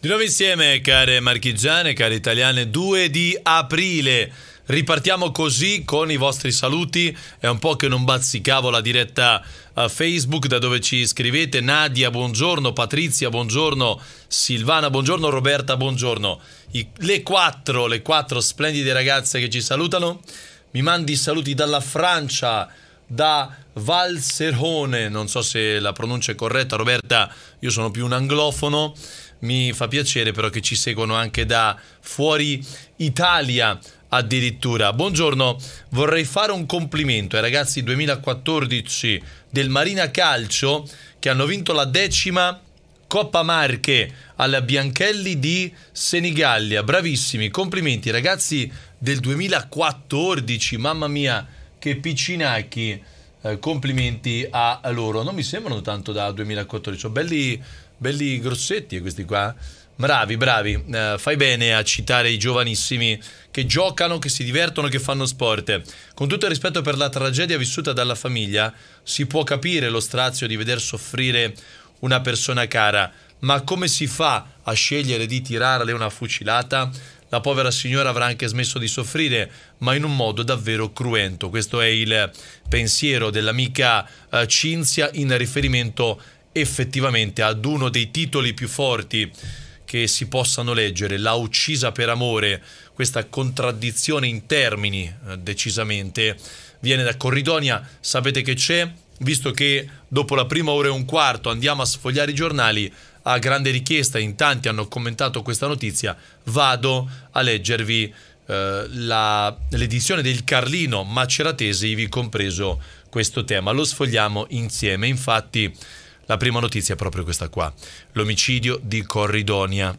Di nuovo insieme, care marchigiane, care italiane, 2 di aprile. Ripartiamo così con i vostri saluti. È un po' che non bazzicavo la diretta a Facebook da dove ci iscrivete. Nadia, buongiorno. Patrizia, buongiorno. Silvana, buongiorno. Roberta, buongiorno. I, le quattro, le quattro splendide ragazze che ci salutano. Mi mandi saluti dalla Francia, da Valserone. Non so se la pronuncia è corretta, Roberta. Io sono più un anglofono mi fa piacere però che ci seguono anche da fuori Italia addirittura. Buongiorno, vorrei fare un complimento ai ragazzi 2014 del Marina Calcio che hanno vinto la decima Coppa Marche alla Bianchelli di Senigallia. Bravissimi, complimenti ragazzi del 2014, mamma mia che piccinacchi. Eh, complimenti a loro, non mi sembrano tanto da 2014, sono belli belli grossetti eh, questi qua. Bravi, bravi, eh, fai bene a citare i giovanissimi che giocano, che si divertono, che fanno sport. Con tutto il rispetto per la tragedia vissuta dalla famiglia, si può capire lo strazio di veder soffrire una persona cara, ma come si fa a scegliere di tirarle una fucilata? La povera signora avrà anche smesso di soffrire, ma in un modo davvero cruento. Questo è il pensiero dell'amica eh, Cinzia in riferimento a effettivamente ad uno dei titoli più forti che si possano leggere, l'ha uccisa per amore, questa contraddizione in termini eh, decisamente, viene da Corridonia, sapete che c'è, visto che dopo la prima ora e un quarto andiamo a sfogliare i giornali, a grande richiesta, in tanti hanno commentato questa notizia, vado a leggervi eh, l'edizione del Carlino Maceratese, ivi compreso questo tema. Lo sfogliamo insieme, infatti la prima notizia è proprio questa qua. L'omicidio di Corridonia.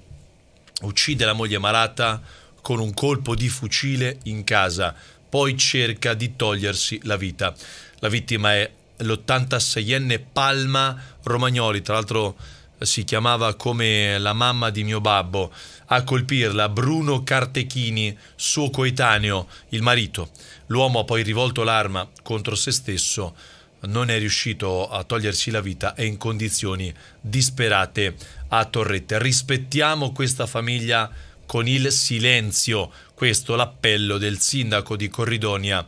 Uccide la moglie malata con un colpo di fucile in casa, poi cerca di togliersi la vita. La vittima è l'86enne Palma Romagnoli, tra l'altro eh, si chiamava come la mamma di mio babbo, a colpirla Bruno Cartechini, suo coetaneo, il marito. L'uomo ha poi rivolto l'arma contro se stesso non è riuscito a togliersi la vita, è in condizioni disperate a Torrette. Rispettiamo questa famiglia con il silenzio, questo l'appello del sindaco di Corridonia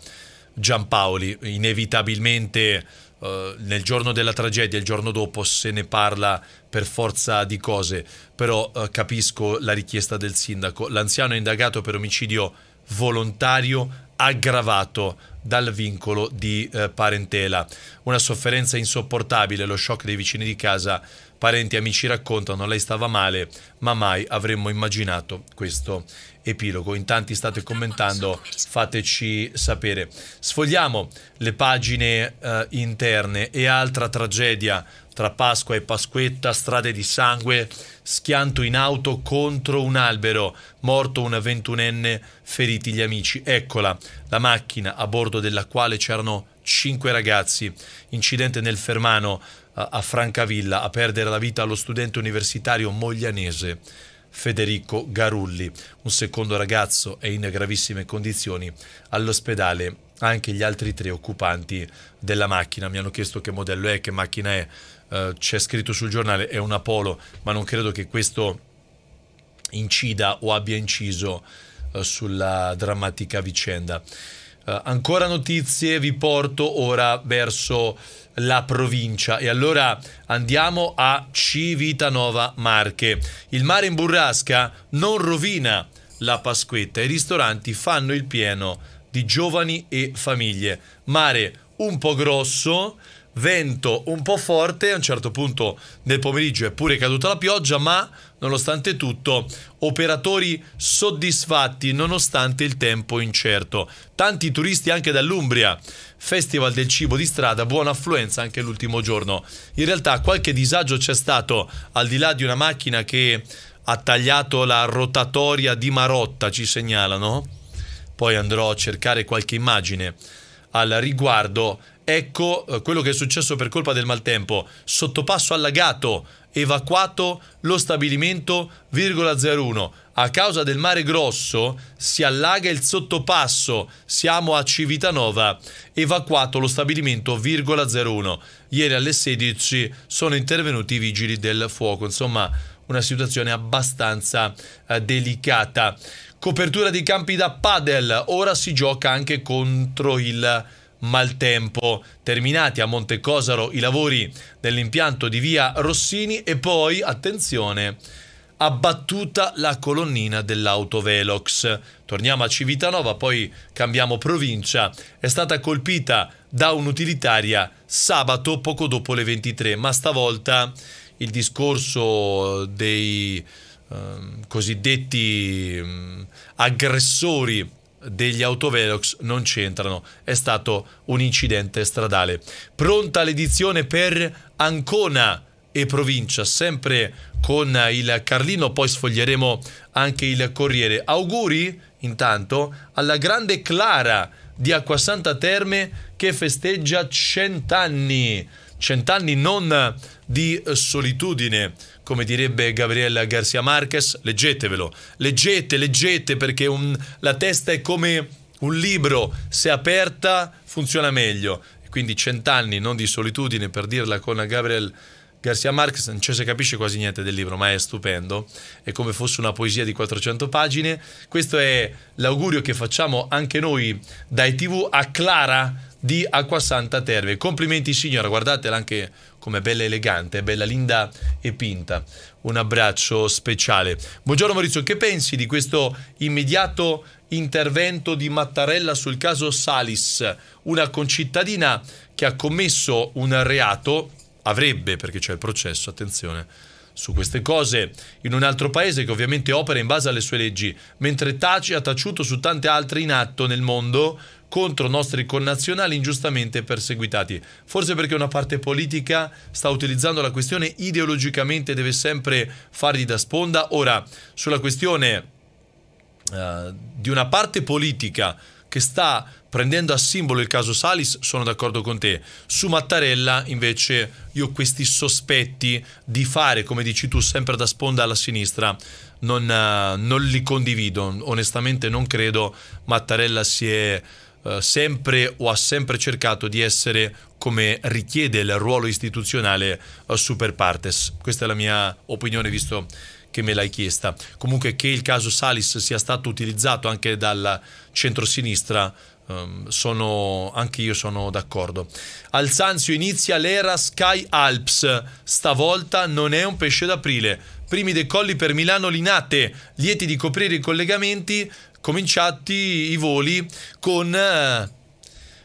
Giampaoli. Inevitabilmente eh, nel giorno della tragedia, il giorno dopo, se ne parla per forza di cose, però eh, capisco la richiesta del sindaco. L'anziano è indagato per omicidio volontario aggravato dal vincolo di eh, parentela. Una sofferenza insopportabile, lo shock dei vicini di casa Parenti e amici raccontano, lei stava male, ma mai avremmo immaginato questo epilogo. In tanti state commentando, fateci sapere. Sfogliamo le pagine eh, interne e altra tragedia tra Pasqua e Pasquetta, strade di sangue, schianto in auto contro un albero, morto un ventunenne, feriti gli amici. Eccola la macchina a bordo della quale c'erano cinque ragazzi. Incidente nel Fermano, a Francavilla a perdere la vita allo studente universitario moglianese Federico Garulli. Un secondo ragazzo è in gravissime condizioni all'ospedale. Anche gli altri tre occupanti della macchina mi hanno chiesto che modello è, che macchina è. Uh, c'è scritto sul giornale è un Apollo, ma non credo che questo incida o abbia inciso uh, sulla drammatica vicenda. Uh, ancora notizie vi porto ora verso la provincia e allora andiamo a Civitanova Marche. Il mare in burrasca non rovina la Pasquetta, i ristoranti fanno il pieno di giovani e famiglie. Mare un po' grosso, vento un po' forte, a un certo punto nel pomeriggio è pure caduta la pioggia, ma nonostante tutto, operatori soddisfatti nonostante il tempo incerto. Tanti turisti anche dall'Umbria. Festival del cibo di strada, buona affluenza anche l'ultimo giorno. In realtà qualche disagio c'è stato, al di là di una macchina che ha tagliato la rotatoria di Marotta, ci segnalano. Poi andrò a cercare qualche immagine al riguardo. Ecco eh, quello che è successo per colpa del maltempo. Sottopasso allagato, evacuato lo stabilimento, virgola 01. A causa del mare grosso si allaga il sottopasso, siamo a Civitanova, evacuato lo stabilimento, virgola 01. Ieri alle 16 sono intervenuti i vigili del fuoco, insomma una situazione abbastanza eh, delicata. Copertura dei campi da padel, ora si gioca anche contro il maltempo. Terminati a Monte Cosaro i lavori dell'impianto di via Rossini e poi, attenzione, abbattuta la colonnina dell'autovelox. Torniamo a Civitanova, poi cambiamo provincia. È stata colpita da un'utilitaria sabato poco dopo le 23, ma stavolta il discorso dei eh, cosiddetti eh, aggressori degli autovelox non c'entrano, è stato un incidente stradale. Pronta l'edizione per Ancona e provincia, sempre con il Carlino, poi sfoglieremo anche il Corriere. Auguri intanto alla grande Clara di Acquasanta Terme che festeggia 100 anni cent'anni non di solitudine, come direbbe Gabriella Garcia Marquez, leggetevelo, leggete, leggete perché un, la testa è come un libro, se aperta funziona meglio. Quindi cent'anni non di solitudine, per dirla con Gabriel Garcia Marquez, non cioè si capisce quasi niente del libro, ma è stupendo, è come fosse una poesia di 400 pagine. Questo è l'augurio che facciamo anche noi dai TV a Clara di Acquasanta Terve. Complimenti signora, guardatela anche come bella elegante, bella linda e pinta. Un abbraccio speciale. Buongiorno Maurizio, che pensi di questo immediato intervento di Mattarella sul caso Salis, una concittadina che ha commesso un reato, avrebbe, perché c'è il processo, attenzione, su queste cose in un altro paese che ovviamente opera in base alle sue leggi, mentre taci ha taciuto su tante altre in atto nel mondo contro nostri connazionali ingiustamente perseguitati. Forse perché una parte politica sta utilizzando la questione ideologicamente, deve sempre fargli da sponda. Ora, sulla questione uh, di una parte politica che sta prendendo a simbolo il caso Salis, sono d'accordo con te. Su Mattarella, invece, io questi sospetti di fare, come dici tu, sempre da sponda alla sinistra, non, eh, non li condivido. Onestamente non credo Mattarella si è eh, sempre o ha sempre cercato di essere come richiede il ruolo istituzionale eh, super partes. Questa è la mia opinione visto che me l'hai chiesta. Comunque che il caso Salis sia stato utilizzato anche dal centrosinistra ehm, sono, anche io sono d'accordo. Alzanzio inizia l'era Sky Alps. Stavolta non è un pesce d'aprile. Primi decolli per Milano Linate, lieti di coprire i collegamenti cominciati i voli con eh,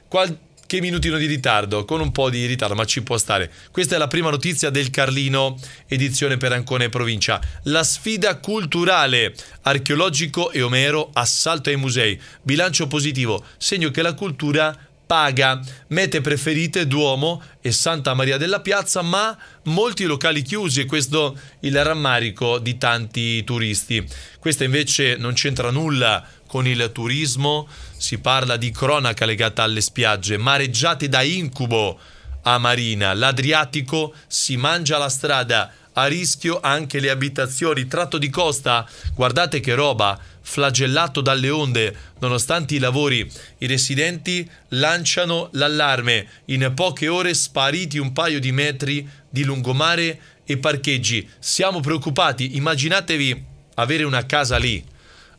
qualche minutino di ritardo, con un po' di ritardo, ma ci può stare. Questa è la prima notizia del Carlino, edizione per Ancona e provincia. La sfida culturale, archeologico e omero, assalto ai musei, bilancio positivo, segno che la cultura paga, mete preferite Duomo e Santa Maria della Piazza, ma molti locali chiusi e questo il rammarico di tanti turisti. Questa invece non c'entra nulla con il turismo, si parla di cronaca legata alle spiagge, mareggiate da incubo a Marina, l'Adriatico si mangia la strada, a rischio anche le abitazioni, tratto di costa, guardate che roba, flagellato dalle onde. Nonostante i lavori, i residenti lanciano l'allarme. In poche ore spariti un paio di metri di lungomare e parcheggi. Siamo preoccupati. Immaginatevi avere una casa lì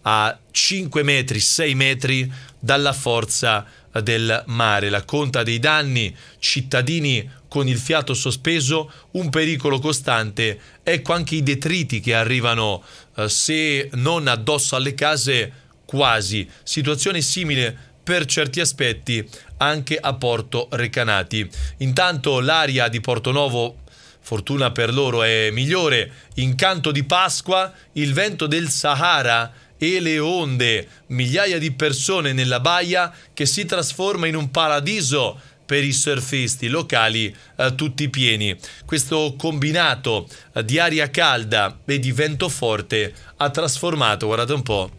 a 5 metri, 6 metri dalla forza del mare. La conta dei danni, cittadini con il fiato sospeso, un pericolo costante. Ecco anche i detriti che arrivano eh, se non addosso alle case, quasi. Situazione simile per certi aspetti anche a Porto Recanati. Intanto l'aria di Porto Novo, fortuna per loro è migliore, in canto di Pasqua il vento del Sahara e le onde, migliaia di persone nella baia che si trasforma in un paradiso per i surfisti locali eh, tutti pieni. Questo combinato eh, di aria calda e di vento forte ha trasformato, guardate un po',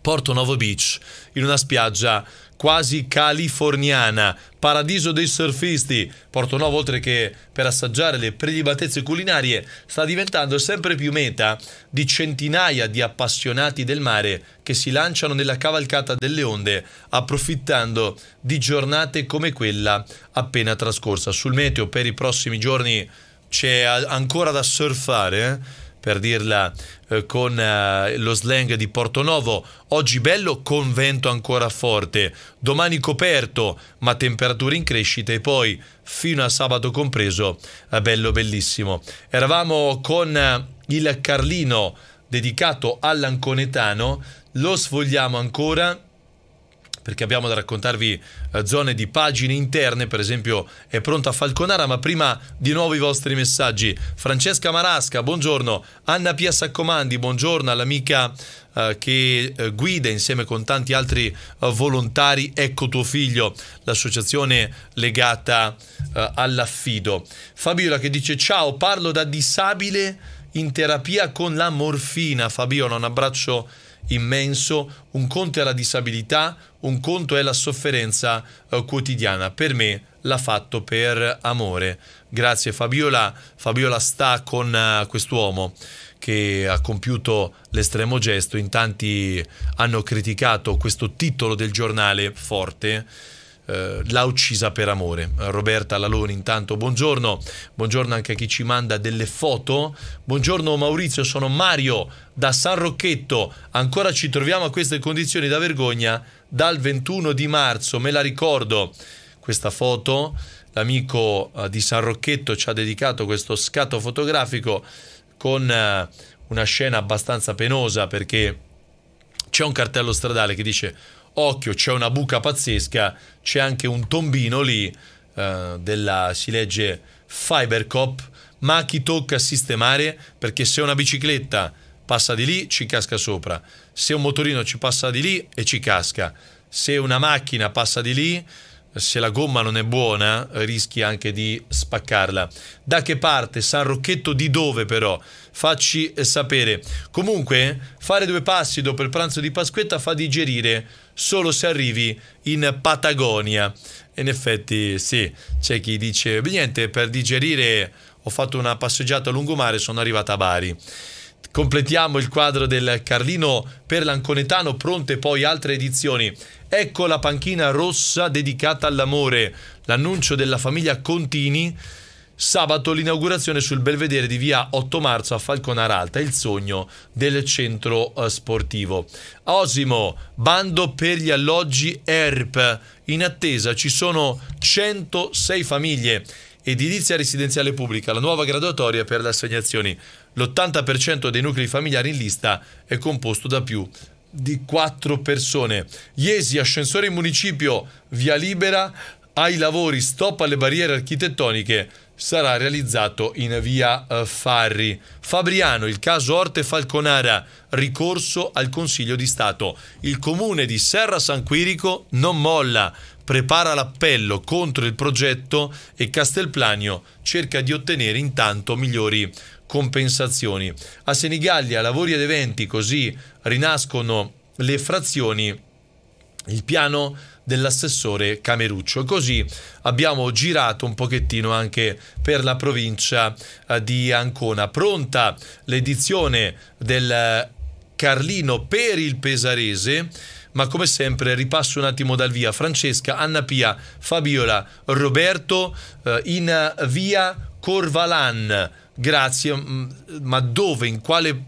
Porto Novo Beach in una spiaggia quasi californiana, paradiso dei surfisti. Porto Nuovo, oltre che per assaggiare le prelibatezze culinarie, sta diventando sempre più meta di centinaia di appassionati del mare che si lanciano nella cavalcata delle onde, approfittando di giornate come quella appena trascorsa. Sul meteo per i prossimi giorni c'è ancora da surfare. Eh? per dirla eh, con eh, lo slang di Porto Novo. oggi bello con vento ancora forte, domani coperto ma temperature in crescita e poi fino a sabato compreso eh, bello bellissimo. Eravamo con eh, il Carlino dedicato all'Anconetano, lo sfogliamo ancora perché abbiamo da raccontarvi eh, zone di pagine interne, per esempio è pronta Falconara, ma prima di nuovo i vostri messaggi. Francesca Marasca, buongiorno. Anna Pia Saccomandi, buongiorno all'amica eh, che eh, guida insieme con tanti altri volontari Ecco tuo figlio, l'associazione legata all'affido. Fabiola che dice ciao, parlo da disabile in terapia con la morfina. Fabiola, un abbraccio immenso, un conto è la disabilità, un conto è la sofferenza eh, quotidiana. Per me l'ha fatto per amore. Grazie Fabiola, Fabiola sta con uh, quest'uomo che ha compiuto l'estremo gesto, in tanti hanno criticato questo titolo del giornale forte eh, l'ha uccisa per amore. Roberta Laloni, intanto buongiorno, buongiorno anche a chi ci manda delle foto. Buongiorno Maurizio, sono Mario da San Rocchetto. Ancora ci troviamo a queste condizioni da vergogna dal 21 di marzo, me la ricordo questa foto. L'amico eh, di San Rocchetto ci ha dedicato questo scatto fotografico con eh, una scena abbastanza penosa perché c'è un cartello stradale che dice occhio, c'è una buca pazzesca, c'è anche un tombino lì, eh, della, si legge Fibercop, ma chi tocca sistemare perché se una bicicletta passa di lì ci casca sopra, se un motorino ci passa di lì e ci casca, se una macchina passa di lì, se la gomma non è buona rischi anche di spaccarla. Da che parte? San Rocchetto di dove però? Facci eh, sapere. Comunque fare due passi dopo il pranzo di Pasquetta fa digerire solo se arrivi in Patagonia. In effetti sì, c'è chi dice, niente, per digerire ho fatto una passeggiata a lungomare, sono arrivata a Bari. Completiamo il quadro del Carlino per l'Anconetano, pronte poi altre edizioni. Ecco la panchina rossa dedicata all'amore, l'annuncio della famiglia Contini Sabato l'inaugurazione sul belvedere di via 8 marzo a Falconaralta, il sogno del centro eh, sportivo. Osimo, bando per gli alloggi ERP. In attesa ci sono 106 famiglie. Edilizia residenziale pubblica, la nuova graduatoria per le assegnazioni. L'80% dei nuclei familiari in lista è composto da più di 4 persone. Iesi, ascensore in municipio, via libera ai lavori, stop alle barriere architettoniche sarà realizzato in via eh, Farri. Fabriano, il caso Orte Falconara, ricorso al Consiglio di Stato. Il comune di Serra San Quirico non molla, prepara l'appello contro il progetto e Castelplanio cerca di ottenere intanto migliori compensazioni. A Senigallia lavori ed eventi così rinascono le frazioni il piano dell'assessore Cameruccio. Così abbiamo girato un pochettino anche per la provincia eh, di Ancona. Pronta l'edizione del eh, Carlino per il Pesarese ma come sempre ripasso un attimo dal via. Francesca, Anna Pia, Fabiola, Roberto eh, in via Corvalan. Grazie, mm, ma dove, in quale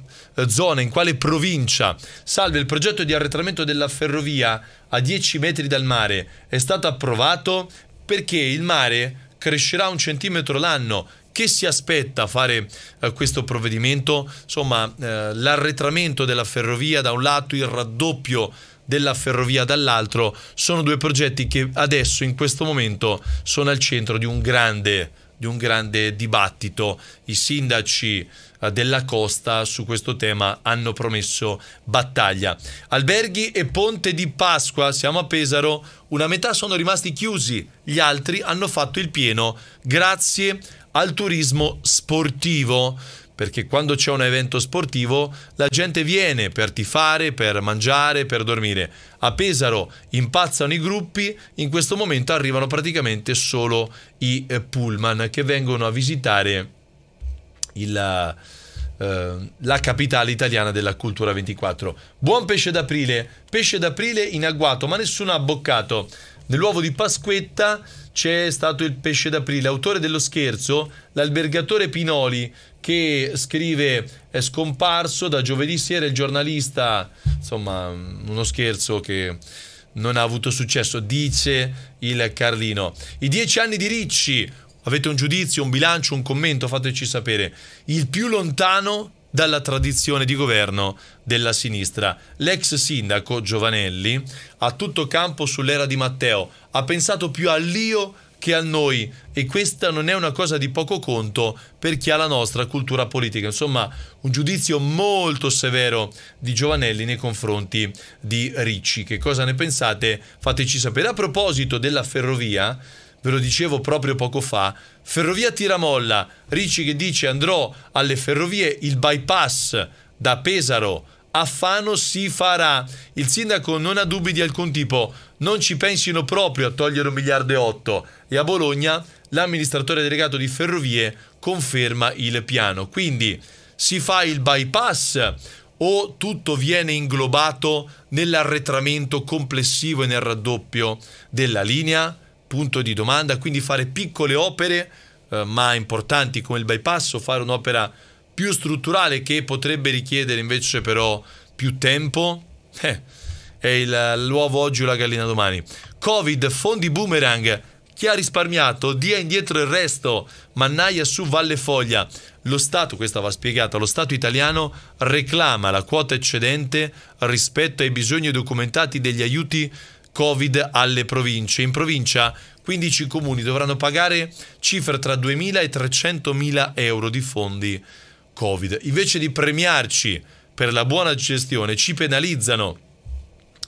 zona, in quale provincia. Salve, il progetto di arretramento della ferrovia a 10 metri dal mare è stato approvato perché il mare crescerà un centimetro l'anno. Che si aspetta a fare eh, questo provvedimento? Insomma, eh, l'arretramento della ferrovia da un lato, il raddoppio della ferrovia dall'altro, sono due progetti che adesso, in questo momento, sono al centro di un grande, di un grande dibattito. I sindaci eh, della costa su questo tema hanno promesso battaglia. Alberghi e Ponte di Pasqua, siamo a Pesaro, una metà sono rimasti chiusi, gli altri hanno fatto il pieno grazie al turismo sportivo perché quando c'è un evento sportivo la gente viene per tifare, per mangiare, per dormire. A Pesaro impazzano i gruppi, in questo momento arrivano praticamente solo i eh, pullman che vengono a visitare il, eh, la capitale italiana della cultura 24. Buon pesce d'aprile, pesce d'aprile in agguato, ma nessuno ha boccato. Nell'uovo di Pasquetta c'è stato il pesce d'aprile, autore dello scherzo, l'albergatore Pinoli, che scrive è scomparso da giovedì sera il giornalista, insomma uno scherzo che non ha avuto successo, dice il Carlino. I dieci anni di Ricci, Avete un giudizio, un bilancio, un commento, fateci sapere. Il più lontano dalla tradizione di governo della sinistra. L'ex sindaco Giovanelli a tutto campo sull'era di Matteo ha pensato più all'io che a noi e questa non è una cosa di poco conto per chi ha la nostra cultura politica. Insomma, un giudizio molto severo di Giovanelli nei confronti di Ricci. Che cosa ne pensate? Fateci sapere. A proposito della ferrovia, ve lo dicevo proprio poco fa, Ferrovia Tiramolla, Ricci che dice andrò alle ferrovie, il bypass da Pesaro a Fano si farà. Il sindaco non ha dubbi di alcun tipo, non ci pensino proprio a togliere un miliardo e otto. E a Bologna l'amministratore delegato di Ferrovie conferma il piano. Quindi si fa il bypass o tutto viene inglobato nell'arretramento complessivo e nel raddoppio della linea? punto di domanda, quindi fare piccole opere eh, ma importanti come il bypass fare un'opera più strutturale che potrebbe richiedere invece però più tempo? Eh, è il, l'uovo oggi o la gallina domani. Covid, fondi boomerang, chi ha risparmiato dia indietro il resto. Mannaia su Valle Foglia. Lo Stato, questa va spiegata, lo Stato italiano reclama la quota eccedente rispetto ai bisogni documentati degli aiuti Covid alle province. In provincia 15 comuni dovranno pagare cifre tra 2.000 e 300.000 euro di fondi Covid. Invece di premiarci per la buona gestione, ci penalizzano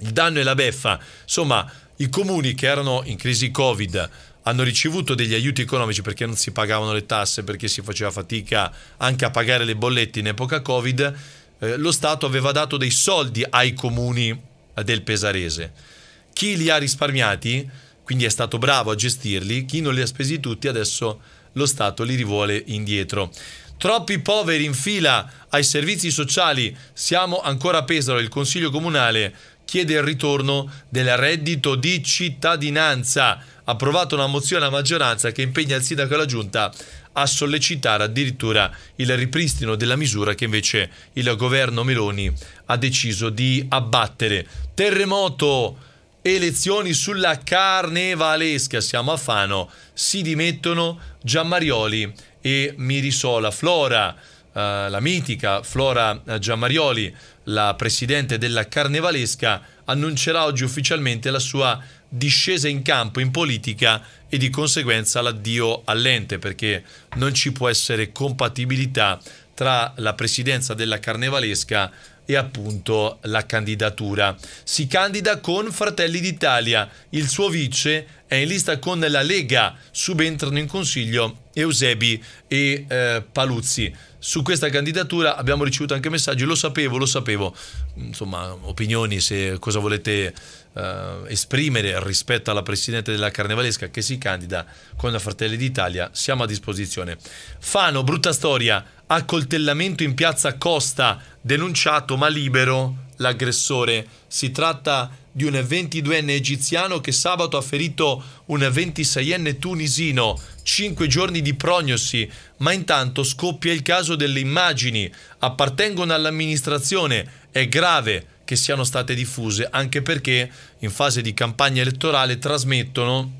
il danno e la beffa. Insomma, i comuni che erano in crisi Covid hanno ricevuto degli aiuti economici perché non si pagavano le tasse, perché si faceva fatica anche a pagare le bollette in epoca Covid. Eh, lo Stato aveva dato dei soldi ai comuni del Pesarese chi li ha risparmiati, quindi è stato bravo a gestirli, chi non li ha spesi tutti adesso lo Stato li rivuole indietro. Troppi poveri in fila ai servizi sociali, siamo ancora a Pesaro, il Consiglio Comunale chiede il ritorno del reddito di cittadinanza. ha Approvato una mozione a maggioranza che impegna il sindaco e la giunta a sollecitare addirittura il ripristino della misura che invece il governo Meloni ha deciso di abbattere. Terremoto elezioni sulla carnevalesca, siamo a Fano, si dimettono Giammarioli e Mirisola. Flora, eh, la mitica Flora eh, Giammarioli, la presidente della carnevalesca, annuncerà oggi ufficialmente la sua discesa in campo in politica e di conseguenza l'addio all'ente perché non ci può essere compatibilità tra la presidenza della carnevalesca e appunto la candidatura. Si candida con Fratelli d'Italia, il suo vice è in lista con la Lega, subentrano in consiglio Eusebi e eh, Paluzzi. Su questa candidatura abbiamo ricevuto anche messaggi, lo sapevo, lo sapevo, insomma opinioni se cosa volete eh, esprimere rispetto alla Presidente della Carnevalesca che si candida con la Fratelli d'Italia, siamo a disposizione. Fano, brutta storia, accoltellamento in piazza Costa, denunciato ma libero l'aggressore. Si tratta di un 22enne egiziano che sabato ha ferito un 26enne tunisino, 5 giorni di prognosi, ma intanto scoppia il caso delle immagini, appartengono all'amministrazione, è grave, che siano state diffuse, anche perché in fase di campagna elettorale trasmettono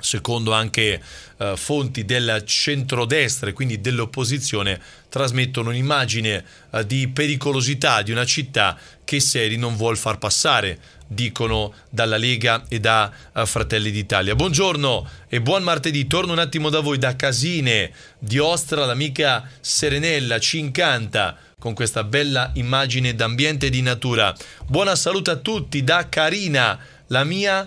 secondo anche eh, fonti del centrodestra e quindi dell'opposizione, trasmettono un'immagine eh, di pericolosità di una città che Seri non vuole far passare, dicono dalla Lega e da eh, Fratelli d'Italia. Buongiorno e buon martedì, torno un attimo da voi, da Casine di Ostra, l'amica Serenella ci incanta con questa bella immagine d'ambiente e di natura. Buona salute a tutti da Carina, la mia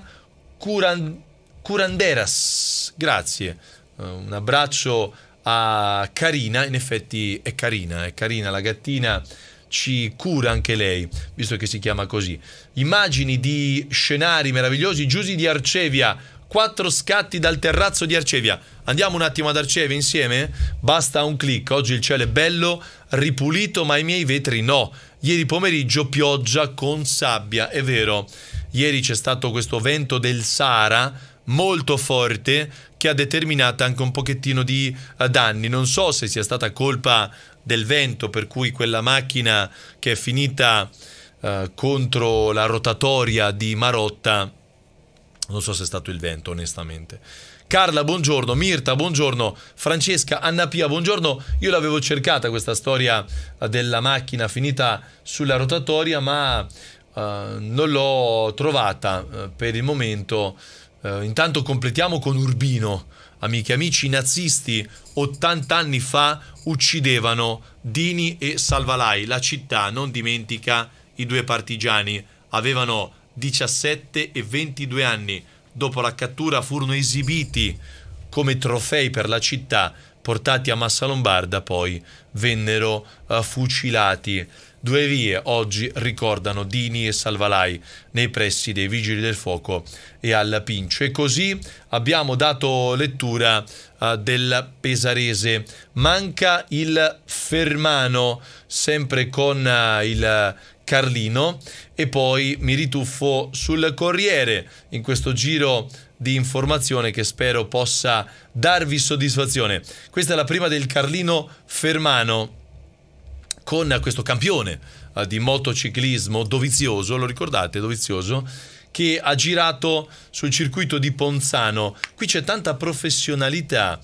curan- curanderas. Grazie. Eh, un abbraccio a Carina, in effetti è carina, è carina la gattina ci cura anche lei, visto che si chiama così. Immagini di scenari meravigliosi, Giusy di Arcevia, quattro scatti dal terrazzo di Arcevia. Andiamo un attimo ad Arcevia insieme? Basta un clic, oggi il cielo è bello, ripulito, ma i miei vetri no. Ieri pomeriggio pioggia con sabbia, è vero. Ieri c'è stato questo vento del Sahara molto forte che ha determinato anche un pochettino di eh, danni. Non so se sia stata colpa del vento per cui quella macchina che è finita eh, contro la rotatoria di Marotta, non so se è stato il vento onestamente. Carla, buongiorno, Mirta, buongiorno, Francesca, Anna Pia, buongiorno. Io l'avevo cercata questa storia eh, della macchina finita sulla rotatoria, ma uh, non l'ho trovata uh, per il momento. Uh, intanto completiamo con Urbino. Amiche e amici, i nazisti 80 anni fa uccidevano Dini e Salvalai. La città, non dimentica, i due partigiani avevano 17 e 22 anni dopo la cattura furono esibiti come trofei per la città, portati a Massa Lombarda, poi vennero uh, fucilati. Due vie oggi ricordano Dini e Salvalai nei pressi dei Vigili del Fuoco e alla Pincio. E così abbiamo dato lettura uh, del Pesarese. Manca il Fermano, sempre con uh, il Carlino e poi mi rituffo sul Corriere in questo giro di informazione che spero possa darvi soddisfazione. Questa è la prima del Carlino Fermano con questo campione eh, di motociclismo Dovizioso, lo ricordate Dovizioso? che ha girato sul circuito di Ponzano. Qui c'è tanta professionalità,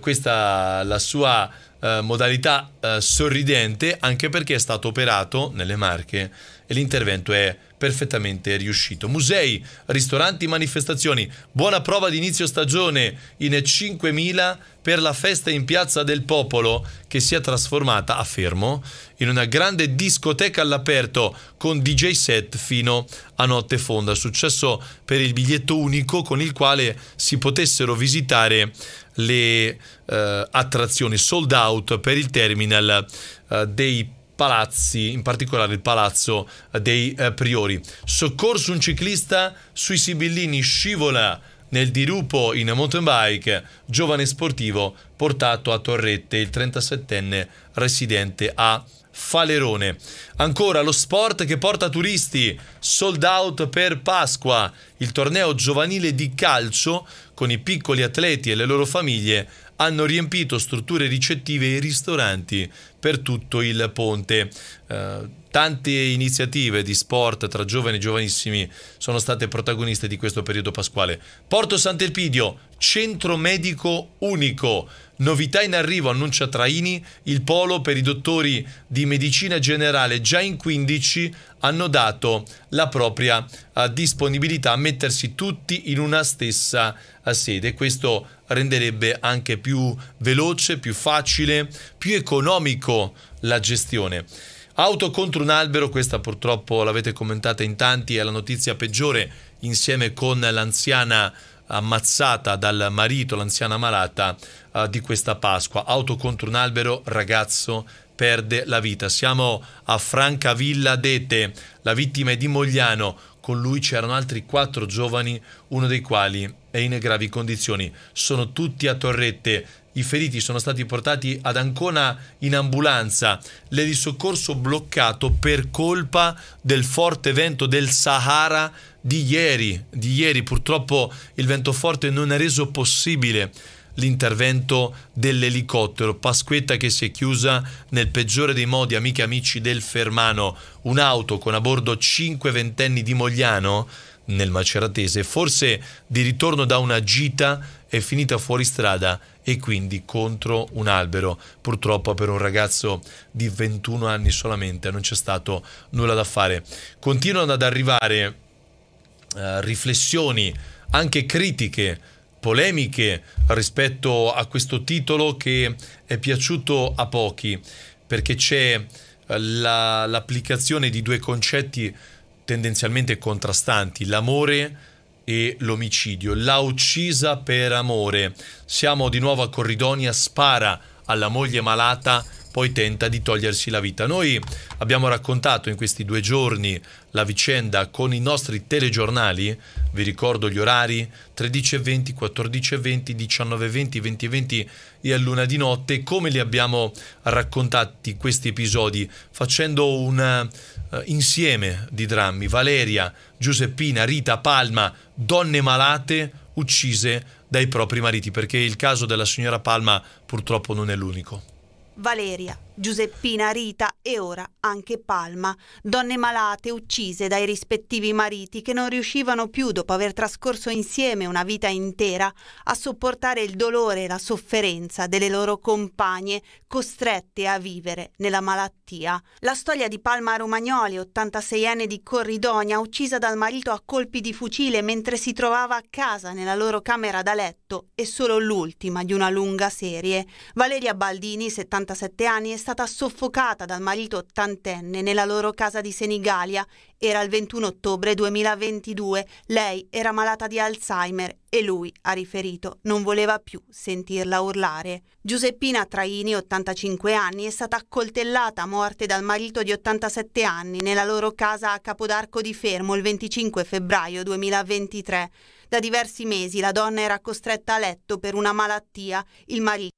questa la sua eh, modalità eh, sorridente anche perché è stato operato nelle marche e l'intervento è perfettamente riuscito. Musei, ristoranti, manifestazioni, buona prova di inizio stagione in 5.000 per la festa in Piazza del Popolo che si è trasformata a Fermo in una grande discoteca all'aperto con DJ set fino a notte fonda. Successo per il biglietto unico con il quale si potessero visitare le eh, attrazioni sold out per il terminal eh, dei palazzi, in particolare il palazzo dei eh, Priori. Soccorso un ciclista sui Sibillini, scivola nel dirupo in mountain bike, giovane sportivo portato a Torrette, il 37enne residente a Falerone. Ancora lo sport che porta turisti, sold out per Pasqua, il torneo giovanile di calcio con i piccoli atleti e le loro famiglie hanno riempito strutture ricettive e ristoranti per tutto il ponte. Eh, tante iniziative di sport tra giovani e giovanissimi sono state protagoniste di questo periodo pasquale. Porto Sant'Elpidio, centro medico unico. Novità in arrivo, annuncia Traini, il polo per i dottori di medicina generale già in 15 hanno dato la propria eh, disponibilità a mettersi tutti in una stessa eh, sede. Questo renderebbe anche più veloce, più facile, più economico la gestione. Auto contro un albero, questa purtroppo l'avete commentata in tanti, è la notizia peggiore insieme con l'anziana ammazzata dal marito, l'anziana malata uh, di questa Pasqua. Auto contro un albero, ragazzo perde la vita. Siamo a Francavilla d'Ete, la vittima è di Mogliano, con lui c'erano altri quattro giovani, uno dei quali è in gravi condizioni. Sono tutti a torrette, i feriti sono stati portati ad Ancona in ambulanza, l'elisoccorso bloccato per colpa del forte vento del Sahara di ieri, di ieri purtroppo il vento forte non ha reso possibile l'intervento dell'elicottero. Pasquetta che si è chiusa nel peggiore dei modi, amiche e amici del Fermano. Un'auto con a bordo 5 ventenni di Mogliano nel Maceratese, forse di ritorno da una gita, è finita fuori strada e quindi contro un albero. Purtroppo per un ragazzo di 21 anni solamente non c'è stato nulla da fare. Continuano ad arrivare eh, riflessioni, anche critiche, polemiche rispetto a questo titolo che è piaciuto a pochi, perché c'è eh, la, l'applicazione di due concetti tendenzialmente contrastanti, l'amore e l'omicidio. L'ha uccisa per amore. Siamo di nuovo a Corridonia, spara alla moglie malata poi tenta di togliersi la vita. Noi abbiamo raccontato in questi due giorni la vicenda con i nostri telegiornali, vi ricordo gli orari 13.20, 14.20, 19.20, 20.20 e a luna di notte, come li abbiamo raccontati questi episodi facendo un uh, insieme di drammi, Valeria, Giuseppina, Rita, Palma, donne malate uccise dai propri mariti, perché il caso della signora Palma purtroppo non è l'unico. Valeria. Giuseppina, Rita e ora anche Palma, donne malate uccise dai rispettivi mariti che non riuscivano più, dopo aver trascorso insieme una vita intera, a sopportare il dolore e la sofferenza delle loro compagne costrette a vivere nella malattia. La storia di Palma Romagnoli, 86enne di Corridonia, uccisa dal marito a colpi di fucile mentre si trovava a casa nella loro camera da letto, è solo l'ultima di una lunga serie. Valeria Baldini, 77 anni, è stata soffocata dal marito ottantenne nella loro casa di Senigallia. Era il 21 ottobre 2022, lei era malata di Alzheimer e lui, ha riferito, non voleva più sentirla urlare. Giuseppina Traini, 85 anni, è stata accoltellata a morte dal marito di 87 anni nella loro casa a Capodarco di Fermo il 25 febbraio 2023. Da diversi mesi la donna era costretta a letto per una malattia, il marito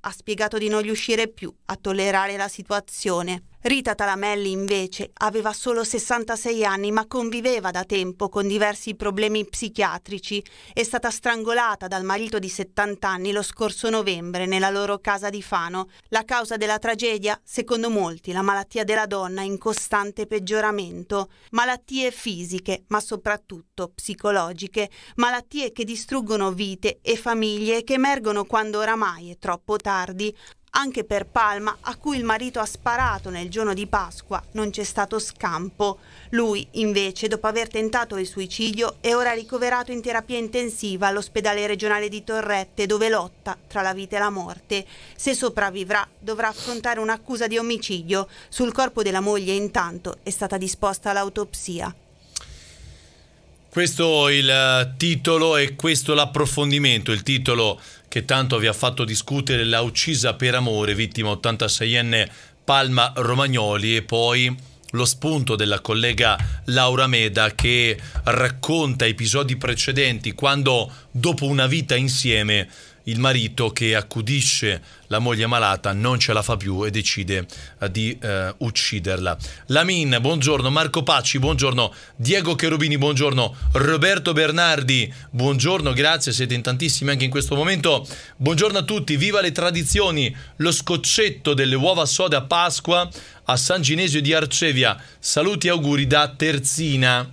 ha spiegato di non riuscire più a tollerare la situazione. Rita Talamelli invece aveva solo 66 anni ma conviveva da tempo con diversi problemi psichiatrici. È stata strangolata dal marito di 70 anni lo scorso novembre nella loro casa di Fano. La causa della tragedia, secondo molti, la malattia della donna in costante peggioramento. Malattie fisiche ma soprattutto psicologiche. Malattie che distruggono vite e famiglie e che emergono quando oramai è troppo tardi. Anche per Palma, a cui il marito ha sparato nel giorno di Pasqua, non c'è stato scampo. Lui, invece, dopo aver tentato il suicidio, è ora ricoverato in terapia intensiva all'ospedale regionale di Torrette, dove lotta tra la vita e la morte. Se sopravvivrà, dovrà affrontare un'accusa di omicidio. Sul corpo della moglie, intanto, è stata disposta l'autopsia. Questo il eh, titolo e questo l'approfondimento. Il titolo che tanto vi ha fatto discutere, l'ha uccisa per amore, vittima 86enne Palma Romagnoli e poi lo spunto della collega Laura Meda che racconta episodi precedenti quando dopo una vita insieme il marito che accudisce la moglie malata non ce la fa più e decide eh, di eh, ucciderla. Lamin, buongiorno, Marco Pacci, buongiorno, Diego Cherubini, buongiorno, Roberto Bernardi, buongiorno, grazie, siete in tantissimi anche in questo momento. Buongiorno a tutti, viva le tradizioni, lo scoccetto delle uova sode a Pasqua a San Ginesio di Arcevia. Saluti e auguri da Terzina,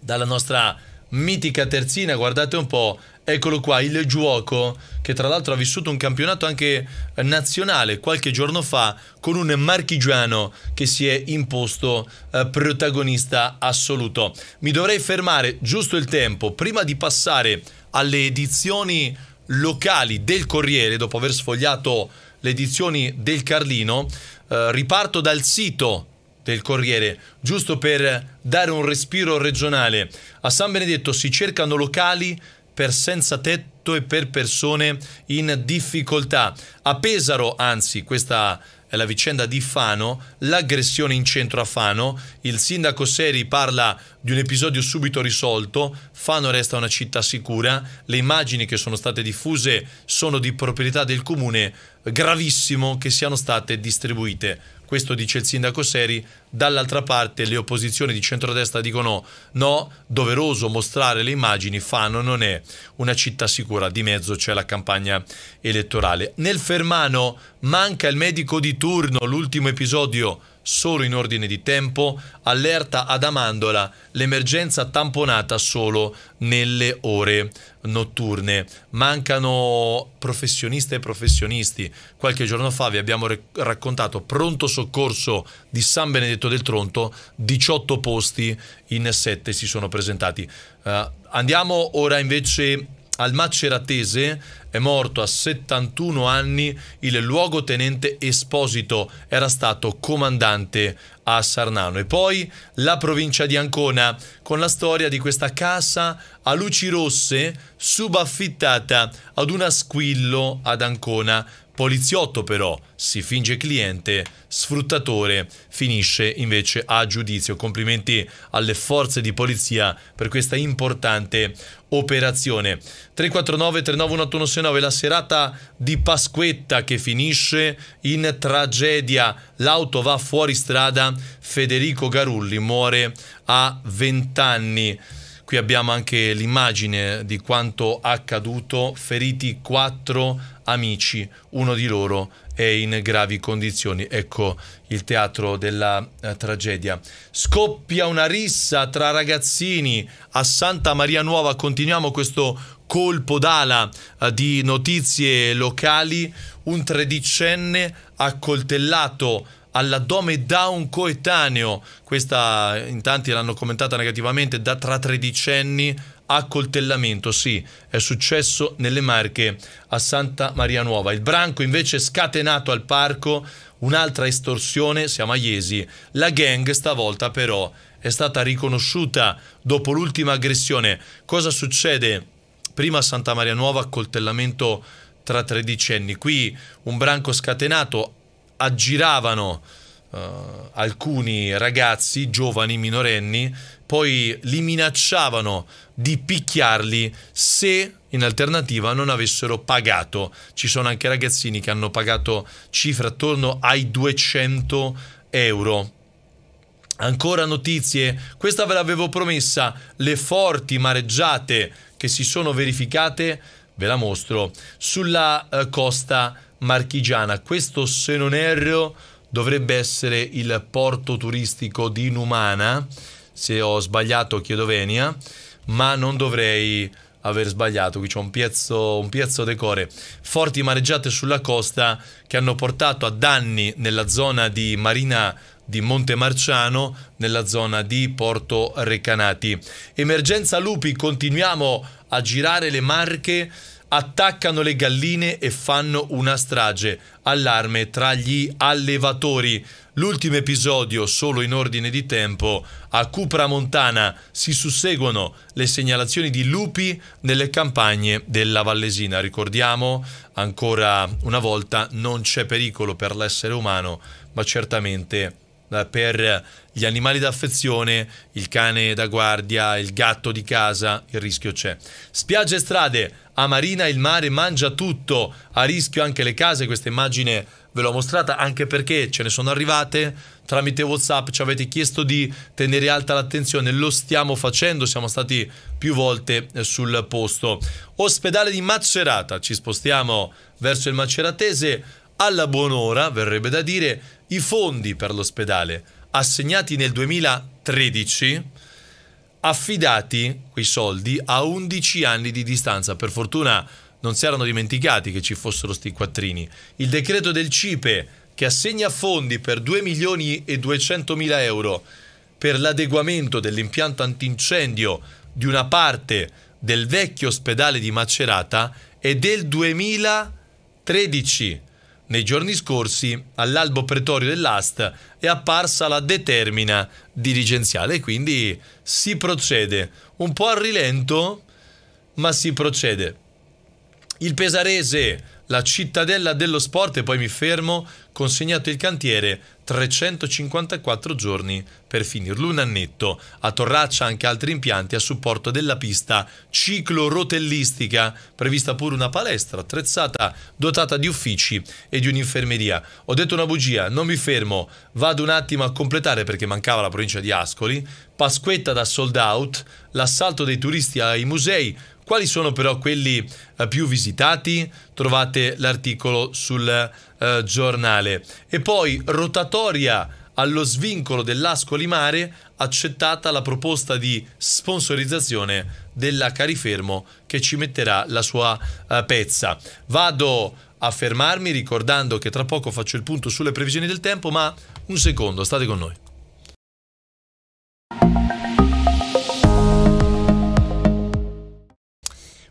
dalla nostra mitica Terzina, guardate un po' Eccolo qua, il Giuoco, che tra l'altro ha vissuto un campionato anche nazionale qualche giorno fa con un marchigiano che si è imposto eh, protagonista assoluto. Mi dovrei fermare giusto il tempo prima di passare alle edizioni locali del Corriere dopo aver sfogliato le edizioni del Carlino. Eh, riparto dal sito del Corriere, giusto per dare un respiro regionale. A San Benedetto si cercano locali per senza tetto e per persone in difficoltà. A Pesaro, anzi, questa è la vicenda di Fano, l'aggressione in centro a Fano, il sindaco Seri parla di un episodio subito risolto, Fano resta una città sicura, le immagini che sono state diffuse sono di proprietà del comune, gravissimo che siano state distribuite questo dice il sindaco Seri, dall'altra parte le opposizioni di centrodestra dicono no, doveroso mostrare le immagini, Fano non è una città sicura, di mezzo c'è la campagna elettorale. Nel Fermano manca il medico di turno, l'ultimo episodio solo in ordine di tempo, allerta ad Amandola l'emergenza tamponata solo nelle ore notturne. Mancano professioniste e professionisti. Qualche giorno fa vi abbiamo raccontato pronto soccorso di San Benedetto del Tronto, 18 posti in 7 si sono presentati. Uh, andiamo ora invece al Maceratese è morto a 71 anni il luogotenente Esposito, era stato comandante a Sarnano. E poi la provincia di Ancona, con la storia di questa casa a luci rosse subaffittata ad una squillo ad Ancona Poliziotto però si finge cliente, sfruttatore finisce invece a giudizio. Complimenti alle forze di polizia per questa importante operazione. 349 391819 la serata di Pasquetta che finisce in tragedia. L'auto va fuori strada, Federico Garulli muore a 20 anni. Qui abbiamo anche l'immagine di quanto accaduto, feriti quattro amici, uno di loro è in gravi condizioni. Ecco il teatro della eh, tragedia. Scoppia una rissa tra ragazzini a Santa Maria Nuova. Continuiamo questo colpo d'ala eh, di notizie locali. Un tredicenne accoltellato all'addome da un coetaneo, questa in tanti l'hanno commentata negativamente, da tra tredicenni a coltellamento, sì, è successo nelle Marche a Santa Maria Nuova. Il branco invece scatenato al parco, un'altra estorsione, siamo a Iesi, la gang stavolta però è stata riconosciuta dopo l'ultima aggressione. Cosa succede? Prima a Santa Maria Nuova coltellamento tra tredicenni, qui un branco scatenato aggiravano uh, alcuni ragazzi, giovani, minorenni, poi li minacciavano di picchiarli se in alternativa non avessero pagato. Ci sono anche ragazzini che hanno pagato cifre attorno ai 200 euro. Ancora notizie, questa ve l'avevo promessa, le forti mareggiate che si sono verificate, ve la mostro, sulla eh, costa marchigiana. Questo, se non erro, dovrebbe essere il porto turistico di Numana. Se ho sbagliato, chiedo venia, ma non dovrei aver sbagliato. Qui c'è un piazzo, un piazzo decore. Forti mareggiate sulla costa che hanno portato a danni nella zona di Marina di Montemarciano, nella zona di Porto Recanati. Emergenza lupi, continuiamo a girare le marche attaccano le galline e fanno una strage. Allarme tra gli allevatori. L'ultimo episodio, solo in ordine di tempo, a Cupra Montana si susseguono le segnalazioni di lupi nelle campagne della Vallesina. Ricordiamo, ancora una volta, non c'è pericolo per l'essere umano, ma certamente eh, per gli animali d'affezione, il cane da guardia, il gatto di casa, il rischio c'è. Spiagge e strade, a Marina il mare mangia tutto, a rischio anche le case, questa immagine ve l'ho mostrata anche perché ce ne sono arrivate tramite Whatsapp, ci avete chiesto di tenere alta l'attenzione, lo stiamo facendo, siamo stati più volte eh, sul posto. Ospedale di Macerata, ci spostiamo verso il Maceratese, alla buon'ora, verrebbe da dire, i fondi per l'ospedale assegnati nel 2013 affidati quei soldi a 11 anni di distanza. Per fortuna non si erano dimenticati che ci fossero sti quattrini. Il decreto del CIPE che assegna fondi per 2 milioni e 200 mila euro per l'adeguamento dell'impianto antincendio di una parte del vecchio ospedale di Macerata è del 2013. Nei giorni scorsi, all'albo pretorio dell'AST, è apparsa la determina dirigenziale e quindi si procede. Un po' al rilento, ma si procede. Il Pesarese, la cittadella dello sport, e poi mi fermo, consegnato il cantiere 354 giorni per finirlo un annetto. A Torraccia anche altri impianti a supporto della pista ciclorotellistica, prevista pure una palestra attrezzata, dotata di uffici e di un'infermeria. Ho detto una bugia, non mi fermo, vado un attimo a completare perché mancava la provincia di Ascoli, Pasquetta da sold out, l'assalto dei turisti ai musei, quali sono però quelli eh, più visitati? Trovate l'articolo sul eh, giornale. E poi rotatoria allo svincolo dell'Ascoli Mare, accettata la proposta di sponsorizzazione della Carifermo che ci metterà la sua eh, pezza. Vado a fermarmi ricordando che tra poco faccio il punto sulle previsioni del tempo, ma un secondo, state con noi.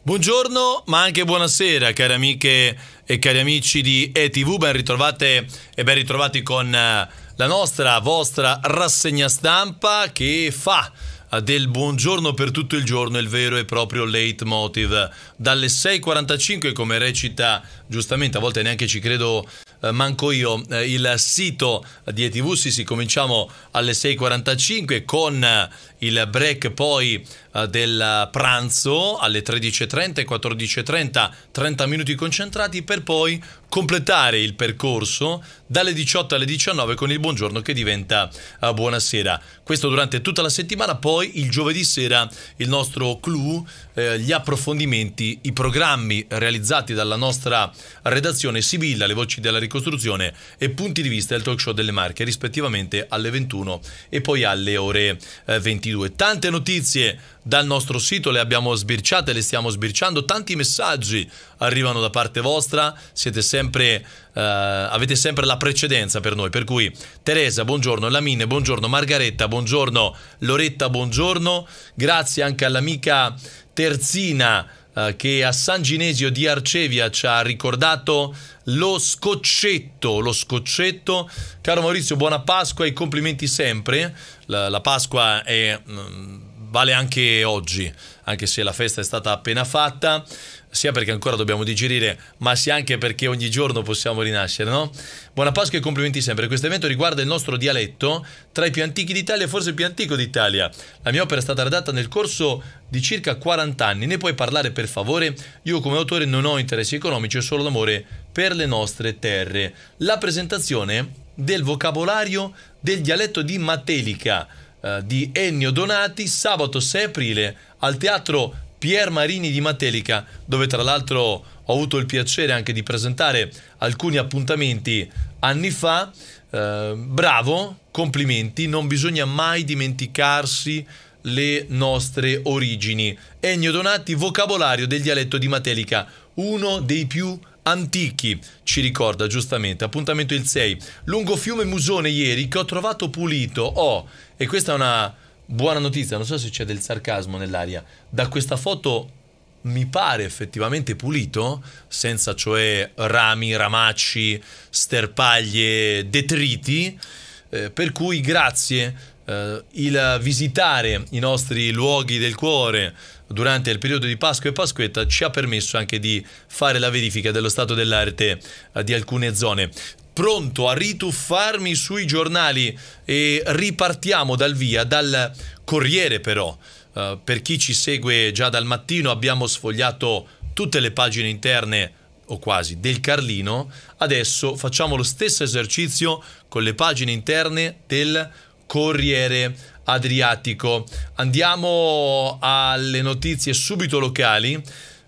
Buongiorno, ma anche buonasera, cari amiche e cari amici di ETV, ben ritrovate e ben ritrovati con eh, la nostra, vostra rassegna stampa che fa eh, del buongiorno per tutto il giorno il vero e proprio leitmotiv. Dalle 6.45, come recita giustamente, a volte neanche ci credo eh, manco io, il sito di ETV, sì sì, cominciamo alle 6.45 con il break poi eh, del pranzo alle 13.30 14.30, 30 minuti concentrati per poi completare il percorso dalle 18 alle 19 con il buongiorno che diventa eh, buonasera. Questo durante tutta la settimana, poi il giovedì sera il nostro clou, eh, gli approfondimenti, i programmi realizzati dalla nostra redazione Sibilla, le voci della ricostruzione e punti di vista del talk show delle Marche rispettivamente alle 21 e poi alle ore 22. Eh, 2022. Tante notizie dal nostro sito, le abbiamo sbirciate, le stiamo sbirciando, tanti messaggi arrivano da parte vostra, sempre, eh, avete sempre la precedenza per noi, per cui Teresa, buongiorno, Lamine, buongiorno, Margaretta, buongiorno, Loretta, buongiorno, grazie anche all'amica Terzina eh, che a San Ginesio di Arcevia ci ha ricordato lo scoccetto, lo scoccetto. Caro Maurizio, buona Pasqua e complimenti sempre. La, la Pasqua è, mm, vale anche oggi, anche se la festa è stata appena fatta sia perché ancora dobbiamo digerire, ma sia anche perché ogni giorno possiamo rinascere, no? Buona Pasqua e complimenti sempre. Questo evento riguarda il nostro dialetto, tra i più antichi d'Italia e forse il più antico d'Italia. La mia opera è stata redatta nel corso di circa 40 anni. Ne puoi parlare per favore? Io come autore non ho interessi economici, ho solo l'amore per le nostre terre. La presentazione del vocabolario del dialetto di Matelica eh, di Ennio Donati sabato 6 aprile al teatro Pier Marini di Matelica, dove tra l'altro ho avuto il piacere anche di presentare alcuni appuntamenti anni fa. Eh, bravo, complimenti, non bisogna mai dimenticarsi le nostre origini. Ennio Donati, vocabolario del dialetto di Matelica, uno dei più antichi, ci ricorda giustamente. Appuntamento il 6. Lungo fiume Musone ieri che ho trovato pulito. Oh, e questa è una buona notizia, non so se c'è del sarcasmo nell'aria, da questa foto mi pare effettivamente pulito, senza cioè rami, ramacci, sterpaglie, detriti, eh, per cui grazie eh, il visitare i nostri luoghi del cuore durante il periodo di Pasqua e Pasquetta ci ha permesso anche di fare la verifica dello stato dell'arte eh, di alcune zone pronto a rituffarmi sui giornali e ripartiamo dal via, dal Corriere però. Uh, per chi ci segue già dal mattino abbiamo sfogliato tutte le pagine interne o quasi del Carlino, adesso facciamo lo stesso esercizio con le pagine interne del Corriere Adriatico. Andiamo alle notizie subito locali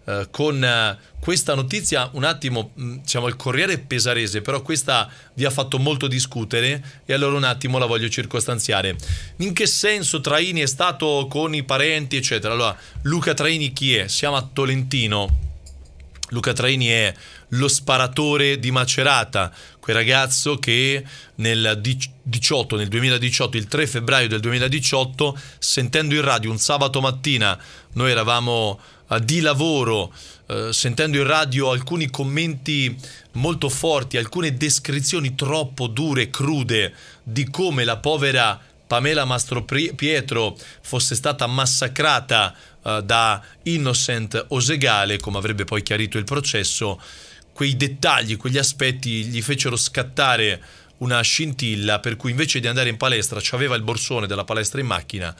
eh, con eh, questa notizia, un attimo, diciamo mm, il Corriere Pesarese, però questa vi ha fatto molto discutere e allora un attimo la voglio circostanziare. In che senso Traini è stato con i parenti, eccetera? Allora, Luca Traini chi è? Siamo a Tolentino. Luca Traini è lo sparatore di Macerata, quel ragazzo che nel, 18, nel 2018, il 3 febbraio del 2018, sentendo in radio un sabato mattina, noi eravamo eh, di lavoro, eh, sentendo in radio alcuni commenti molto forti, alcune descrizioni troppo dure, crude di come la povera Pamela Mastro Pietro fosse stata massacrata eh, da Innocent Osegale, come avrebbe poi chiarito il processo, quei dettagli, quegli aspetti gli fecero scattare una scintilla per cui invece di andare in palestra, aveva il borsone della palestra in macchina,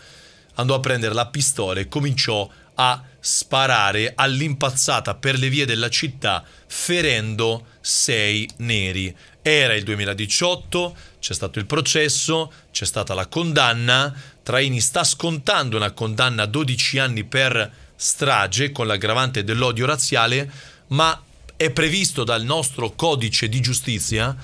andò a prendere la pistola e cominciò a a sparare all'impazzata per le vie della città ferendo sei neri. Era il 2018, c'è stato il processo, c'è stata la condanna, Traini sta scontando una condanna a 12 anni per strage con l'aggravante dell'odio razziale, ma è previsto dal nostro codice di giustizia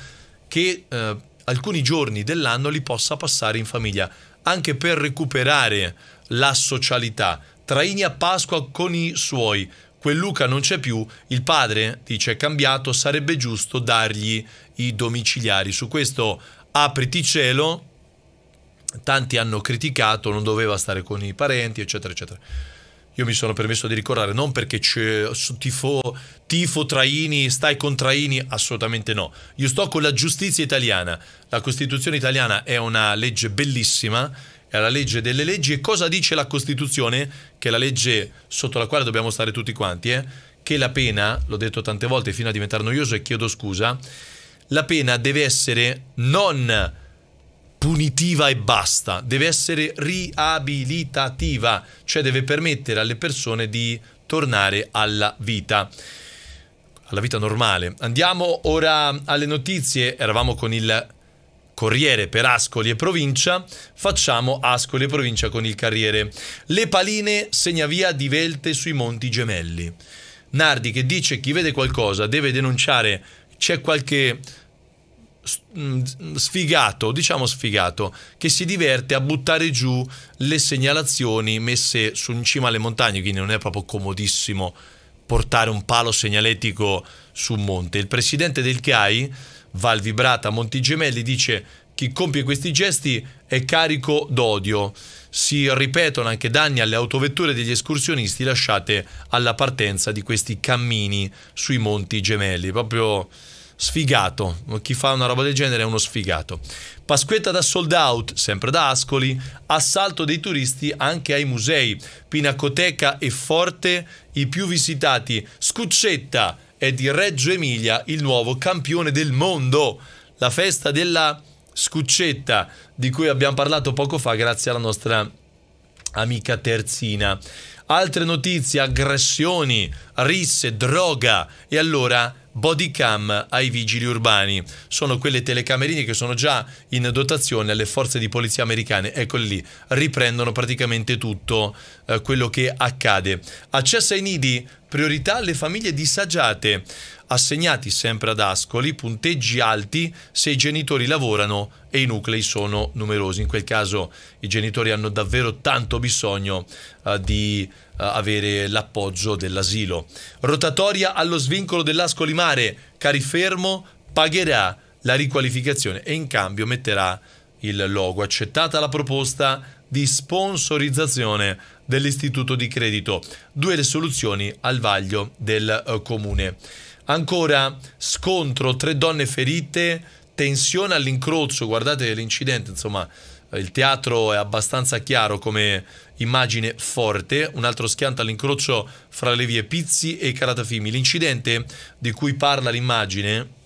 che eh, alcuni giorni dell'anno li possa passare in famiglia, anche per recuperare la socialità, Traini a Pasqua con i suoi. Quel Luca non c'è più, il padre, dice, è cambiato, sarebbe giusto dargli i domiciliari. Su questo apriti cielo, tanti hanno criticato, non doveva stare con i parenti, eccetera, eccetera. Io mi sono permesso di ricordare, non perché c'è tifo, tifo Traini, stai con Traini, assolutamente no. Io sto con la giustizia italiana. La Costituzione italiana è una legge bellissima è la legge delle leggi e cosa dice la Costituzione, che è la legge sotto la quale dobbiamo stare tutti quanti, eh? che la pena, l'ho detto tante volte fino a diventare noioso e chiedo scusa, la pena deve essere non punitiva e basta, deve essere riabilitativa, cioè deve permettere alle persone di tornare alla vita alla vita normale. Andiamo ora alle notizie. Eravamo con il Corriere per Ascoli e Provincia, facciamo Ascoli e Provincia con il Carriere. Le paline segna via di Velte sui Monti Gemelli. Nardi che dice chi vede qualcosa deve denunciare, c'è qualche mm, sfigato, diciamo sfigato, che si diverte a buttare giù le segnalazioni messe su in cima alle montagne, quindi non è proprio comodissimo portare un palo segnaletico su un monte. Il presidente del CAI Val Valvibrata Montigemelli dice chi compie questi gesti è carico d'odio. Si ripetono anche danni alle autovetture degli escursionisti lasciate alla partenza di questi cammini sui Monti Gemelli. Proprio sfigato. Chi fa una roba del genere è uno sfigato. Pasquetta da sold out, sempre da Ascoli, assalto dei turisti anche ai musei. Pinacoteca e Forte, i più visitati. Scuccetta è di Reggio Emilia il nuovo campione del mondo. La festa della scuccetta di cui abbiamo parlato poco fa grazie alla nostra amica Terzina. Altre notizie, aggressioni, risse, droga e allora body cam ai vigili urbani. Sono quelle telecamerine che sono già in dotazione alle forze di polizia americane. Eccoli lì, riprendono praticamente tutto eh, quello che accade. Accesso ai nidi, priorità alle famiglie disagiate assegnati sempre ad Ascoli, punteggi alti se i genitori lavorano e i nuclei sono numerosi. In quel caso i genitori hanno davvero tanto bisogno uh, di uh, avere l'appoggio dell'asilo. Rotatoria allo svincolo dell'Ascoli Mare, Carifermo pagherà la riqualificazione e in cambio metterà il logo. Accettata la proposta di sponsorizzazione dell'istituto di credito. Due le soluzioni al vaglio del uh, comune. Ancora scontro, tre donne ferite, tensione all'incrocio, guardate l'incidente, insomma eh, il teatro è abbastanza chiaro come immagine forte, un altro schianto all'incrocio fra le vie Pizzi e Caratafimi. L'incidente di cui parla l'immagine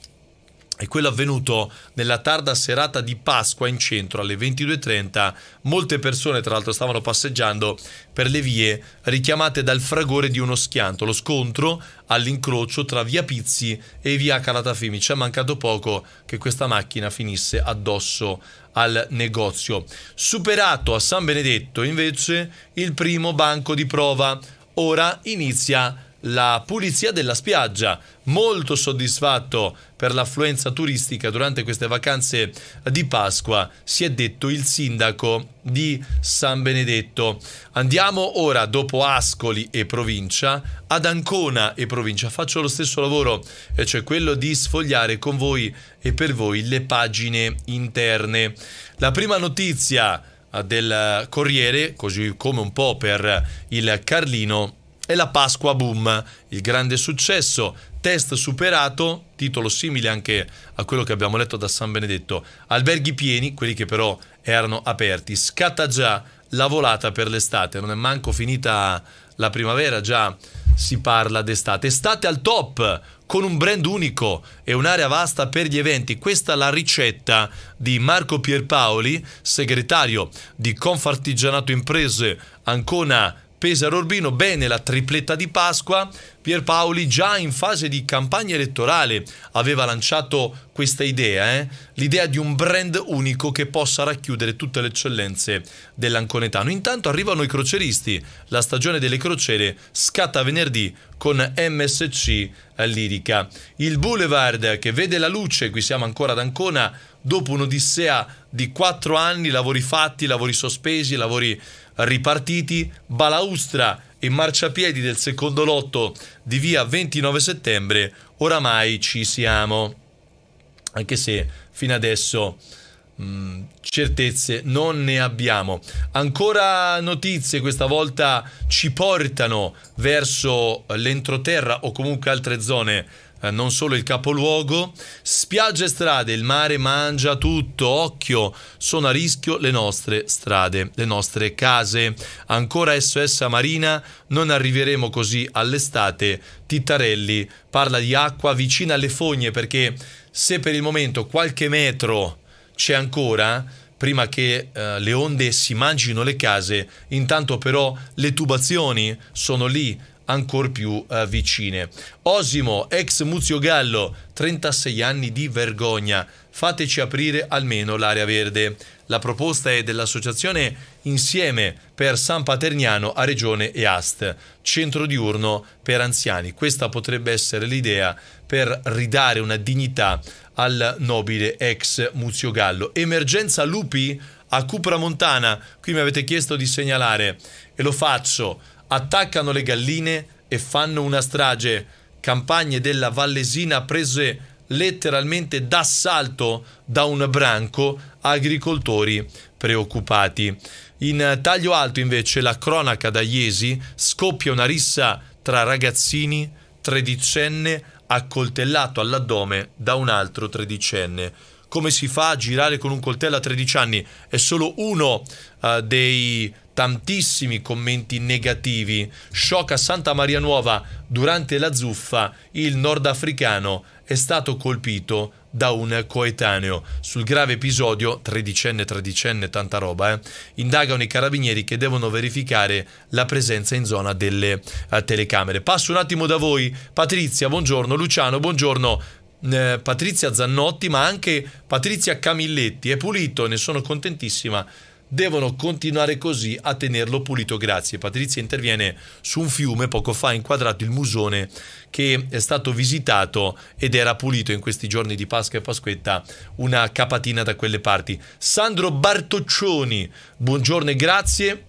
è quello avvenuto nella tarda serata di Pasqua in centro alle 22.30. Molte persone, tra l'altro, stavano passeggiando per le vie richiamate dal fragore di uno schianto. Lo scontro all'incrocio tra via Pizzi e via Calatafimi. Ci è mancato poco che questa macchina finisse addosso al negozio. Superato a San Benedetto, invece, il primo banco di prova. Ora inizia la pulizia della spiaggia. Molto soddisfatto per l'affluenza turistica durante queste vacanze di Pasqua, si è detto il sindaco di San Benedetto. Andiamo ora, dopo Ascoli e provincia, ad Ancona e provincia. Faccio lo stesso lavoro, cioè quello di sfogliare con voi e per voi le pagine interne. La prima notizia del Corriere, così come un po' per il Carlino, e la Pasqua Boom, il grande successo, test superato, titolo simile anche a quello che abbiamo letto da San Benedetto, alberghi pieni, quelli che però erano aperti, scatta già la volata per l'estate, non è manco finita la primavera, già si parla d'estate, estate al top con un brand unico e un'area vasta per gli eventi. Questa è la ricetta di Marco Pierpaoli, segretario di Confartigianato Imprese Ancona Pesaro Urbino, bene la tripletta di Pasqua, Pierpaoli già in fase di campagna elettorale aveva lanciato questa idea, eh? l'idea di un brand unico che possa racchiudere tutte le eccellenze dell'anconetano. Intanto arrivano i croceristi, la stagione delle crociere scatta venerdì con MSC Lirica. Il Boulevard che vede la luce, qui siamo ancora ad Ancona, dopo un'odissea di quattro anni, lavori fatti, lavori sospesi, lavori ripartiti, Balaustra e marciapiedi del secondo lotto di via 29 settembre, oramai ci siamo. Anche se fino adesso mh, mm, certezze non ne abbiamo. Ancora notizie questa volta ci portano verso l'entroterra o comunque altre zone eh, non solo il capoluogo. Spiagge e strade, il mare mangia tutto, occhio, sono a rischio le nostre strade, le nostre case. Ancora SOS Marina, non arriveremo così all'estate. Tittarelli parla di acqua vicina alle fogne perché se per il momento qualche metro c'è ancora, prima che eh, le onde si mangino le case, intanto però le tubazioni sono lì ancora più eh, vicine. Osimo, ex Muzio Gallo, 36 anni di vergogna. Fateci aprire almeno l'area verde. La proposta è dell'associazione Insieme per San Paterniano a Regione e Ast, centro diurno per anziani. Questa potrebbe essere l'idea per ridare una dignità al nobile ex Muzio Gallo. Emergenza lupi a Cupra Montana, qui mi avete chiesto di segnalare e lo faccio attaccano le galline e fanno una strage. Campagne della Vallesina prese letteralmente d'assalto da un branco agricoltori preoccupati. In taglio alto invece la cronaca da Iesi scoppia una rissa tra ragazzini, tredicenne accoltellato all'addome da un altro tredicenne. Come si fa a girare con un coltello a 13 anni? È solo uno uh, dei tantissimi commenti negativi. Shock a Santa Maria Nuova durante la zuffa, il nordafricano è stato colpito da un coetaneo. Sul grave episodio, tredicenne, tredicenne, tanta roba, eh, indagano i carabinieri che devono verificare la presenza in zona delle eh, telecamere. Passo un attimo da voi, Patrizia, buongiorno, Luciano, buongiorno. Eh, Patrizia Zannotti, ma anche Patrizia Camilletti. È pulito, ne sono contentissima devono continuare così a tenerlo pulito. Grazie. Patrizia interviene su un fiume, poco fa ha inquadrato il musone che è stato visitato ed era pulito in questi giorni di Pasqua e Pasquetta, una capatina da quelle parti. Sandro Bartoccioni, buongiorno e grazie.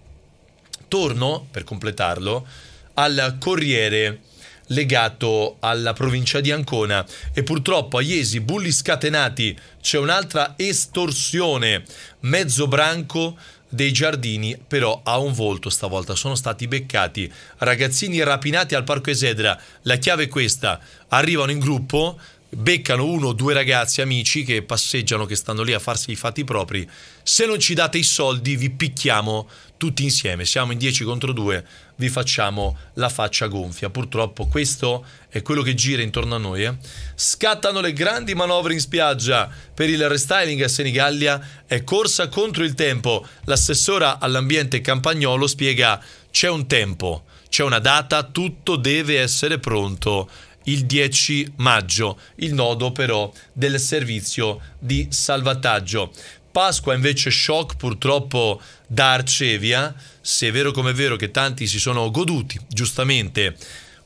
Torno, per completarlo, al Corriere legato alla provincia di Ancona e purtroppo a Iesi, bulli scatenati, c'è un'altra estorsione, mezzo branco dei giardini però ha un volto stavolta, sono stati beccati ragazzini rapinati al parco Esedra, la chiave è questa, arrivano in gruppo, beccano uno o due ragazzi amici che passeggiano, che stanno lì a farsi i fatti propri. Se non ci date i soldi, vi picchiamo tutti insieme. Siamo in 10 contro 2, vi facciamo la faccia gonfia. Purtroppo questo è quello che gira intorno a noi. Eh. Scattano le grandi manovre in spiaggia per il restyling a Senigallia. È corsa contro il tempo. L'assessora all'ambiente Campagnolo spiega c'è un tempo, c'è una data, tutto deve essere pronto il 10 maggio, il nodo però del servizio di salvataggio. Pasqua invece shock purtroppo da Arcevia, se è vero come è vero che tanti si sono goduti giustamente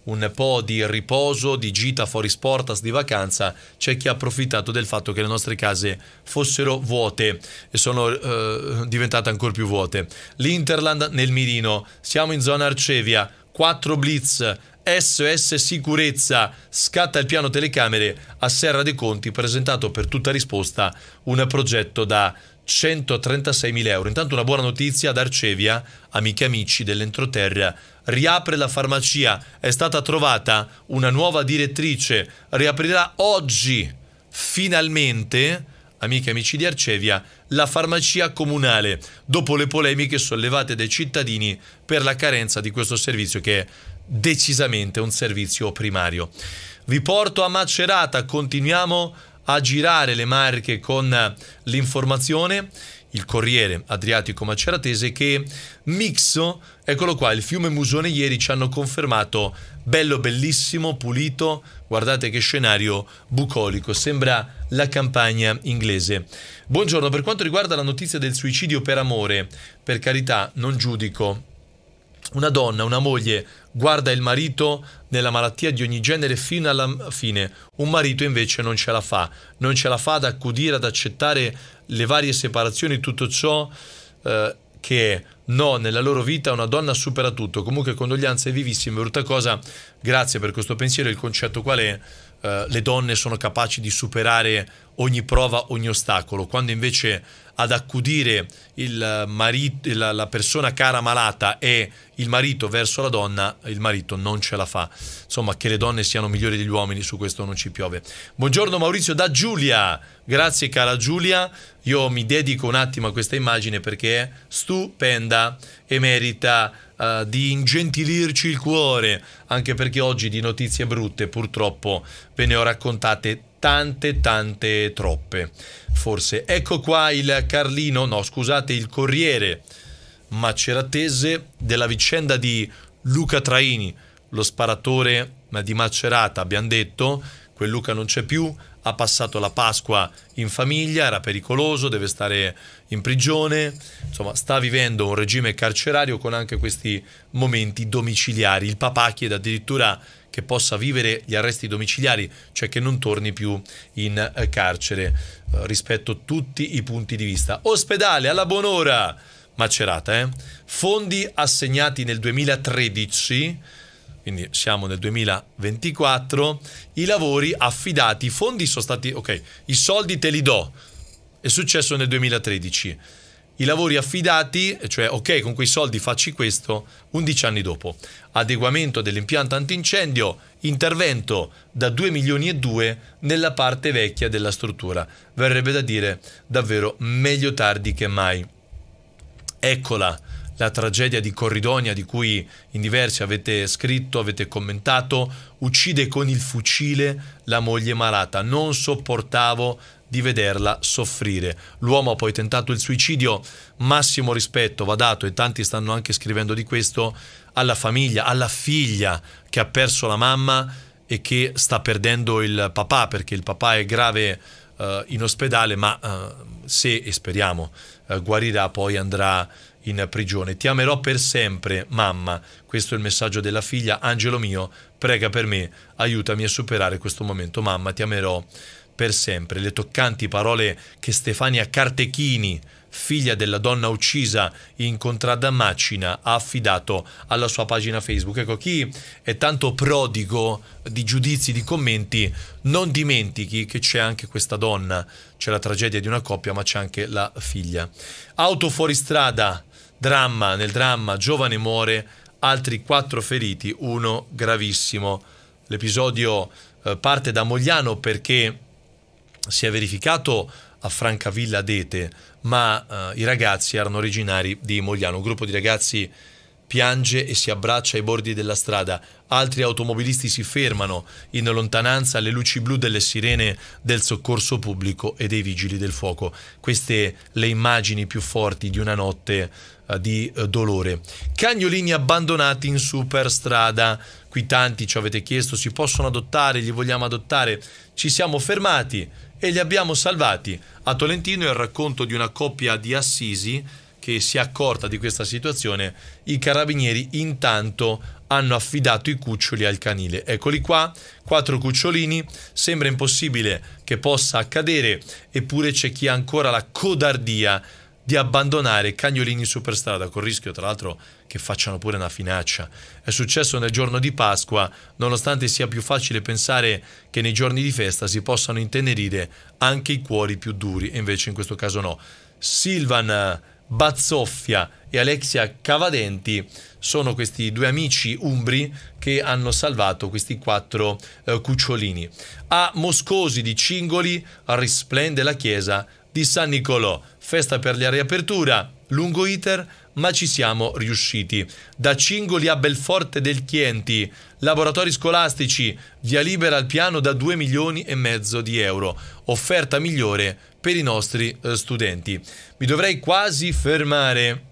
un po' di riposo, di gita fuori sportas, di vacanza, c'è chi ha approfittato del fatto che le nostre case fossero vuote e sono eh, diventate ancora più vuote. L'Interland nel mirino, siamo in zona Arcevia, 4 blitz SOS Sicurezza, scatta il piano telecamere a Serra dei Conti, presentato per tutta risposta un progetto da 136.000 euro. Intanto una buona notizia ad Arcevia, amiche e amici dell'entroterra, riapre la farmacia, è stata trovata una nuova direttrice, riaprirà oggi, finalmente, amiche e amici di Arcevia, la farmacia comunale, dopo le polemiche sollevate dai cittadini per la carenza di questo servizio che è decisamente un servizio primario. Vi porto a Macerata, continuiamo a girare le marche con l'informazione il Corriere Adriatico Maceratese che Mixo, eccolo qua, il fiume Musone ieri ci hanno confermato bello bellissimo, pulito, guardate che scenario bucolico, sembra la campagna inglese. Buongiorno, per quanto riguarda la notizia del suicidio per amore, per carità non giudico una donna, una moglie, guarda il marito nella malattia di ogni genere fino alla fine. Un marito invece non ce la fa, non ce la fa ad accudire, ad accettare le varie separazioni, tutto ciò eh, che è. No, nella loro vita una donna supera tutto. Comunque condoglianze vivissime. Brutta cosa, grazie per questo pensiero. Il concetto qual è? Eh, le donne sono capaci di superare ogni prova, ogni ostacolo, quando invece ad accudire marito, la, la persona cara malata e il marito verso la donna, il marito non ce la fa. Insomma, che le donne siano migliori degli uomini, su questo non ci piove. Buongiorno Maurizio da Giulia, grazie cara Giulia, io mi dedico un attimo a questa immagine perché è stupenda e merita uh, di ingentilirci il cuore, anche perché oggi di notizie brutte purtroppo ve ne ho raccontate tante tante troppe forse ecco qua il Carlino no scusate il Corriere maceratese della vicenda di Luca Traini lo sparatore di Macerata abbiamo detto quel Luca non c'è più ha passato la Pasqua in famiglia era pericoloso deve stare in prigione insomma sta vivendo un regime carcerario con anche questi momenti domiciliari il papà chiede addirittura che possa vivere gli arresti domiciliari, cioè che non torni più in eh, carcere, eh, rispetto a tutti i punti di vista. Ospedale alla buon'ora, macerata, eh? fondi assegnati nel 2013 quindi siamo nel 2024, i lavori affidati, i fondi sono stati, ok, i soldi te li do, è successo nel 2013 i lavori affidati, cioè ok con quei soldi facci questo, 11 anni dopo. Adeguamento dell'impianto antincendio, intervento da 2 milioni e 2 nella parte vecchia della struttura. Verrebbe da dire davvero meglio tardi che mai. Eccola la tragedia di Corridonia di cui in diversi avete scritto, avete commentato, uccide con il fucile la moglie malata. Non sopportavo di vederla soffrire. L'uomo ha poi tentato il suicidio, massimo rispetto va dato, e tanti stanno anche scrivendo di questo, alla famiglia, alla figlia che ha perso la mamma e che sta perdendo il papà, perché il papà è grave eh, in ospedale, ma eh, se, e speriamo, eh, guarirà poi andrà in prigione. Ti amerò per sempre, mamma. Questo è il messaggio della figlia. Angelo mio, prega per me, aiutami a superare questo momento. Mamma, ti amerò per sempre le toccanti parole che Stefania Cartechini, figlia della donna uccisa in contrada Macina, ha affidato alla sua pagina Facebook. Ecco, chi è tanto prodigo di giudizi, di commenti, non dimentichi che c'è anche questa donna, c'è la tragedia di una coppia, ma c'è anche la figlia. Auto fuoristrada, dramma, nel dramma, giovane muore, altri quattro feriti, uno gravissimo. L'episodio eh, parte da Mogliano perché si è verificato a Francavilla Dete, ma eh, i ragazzi erano originari di Mogliano. Un gruppo di ragazzi piange e si abbraccia ai bordi della strada. Altri automobilisti si fermano in lontananza alle luci blu delle sirene del soccorso pubblico e dei vigili del fuoco. Queste le immagini più forti di una notte eh, di eh, dolore. Cagnolini abbandonati in superstrada. Qui tanti ci avete chiesto, si possono adottare, li vogliamo adottare. Ci siamo fermati e li abbiamo salvati. A Tolentino è il racconto di una coppia di assisi che si è accorta di questa situazione, i carabinieri intanto hanno affidato i cuccioli al canile. Eccoli qua, quattro cucciolini, sembra impossibile che possa accadere, eppure c'è chi ha ancora la codardia di abbandonare cagnolini superstrada, con il rischio tra l'altro che facciano pure una finaccia. È successo nel giorno di Pasqua, nonostante sia più facile pensare che nei giorni di festa si possano intenerire anche i cuori più duri, e invece in questo caso no. Silvan Bazzoffia e Alexia Cavadenti sono questi due amici umbri che hanno salvato questi quattro eh, cucciolini. A Moscosi di Cingoli risplende la chiesa di San Nicolò, festa per la riapertura lungo iter, ma ci siamo riusciti. Da Cingoli a Belforte del Chienti, laboratori scolastici, via libera al piano da 2 milioni e mezzo di euro, offerta migliore per i nostri eh, studenti. Mi dovrei quasi fermare.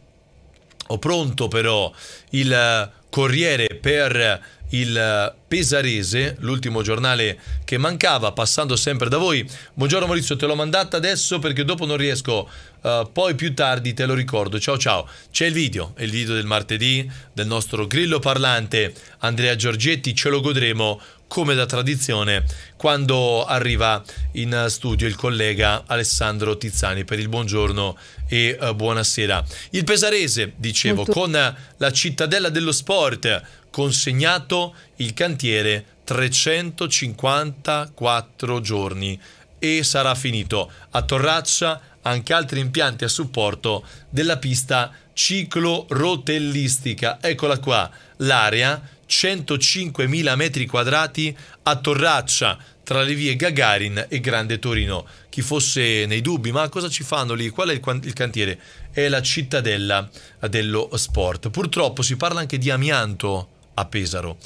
Ho pronto però il Corriere per il Pesarese, l'ultimo giornale che mancava, passando sempre da voi. Buongiorno Maurizio, te l'ho mandata adesso perché dopo non riesco, uh, poi più tardi te lo ricordo. Ciao ciao, c'è il video, il video del martedì del nostro grillo parlante Andrea Giorgetti, ce lo godremo come da tradizione quando arriva in studio il collega Alessandro Tizzani per il buongiorno e uh, buonasera. Il Pesarese, dicevo, Molto. con la cittadella dello sport consegnato il cantiere 354 giorni e sarà finito a Torraccia anche altri impianti a supporto della pista ciclorotellistica. Eccola qua, l'area 105.000 metri quadrati a Torraccia, tra le vie Gagarin e Grande Torino. Chi fosse nei dubbi, ma cosa ci fanno lì? Qual è il, il, cantiere? È la cittadella dello sport. Purtroppo si parla anche di amianto a Pesaro.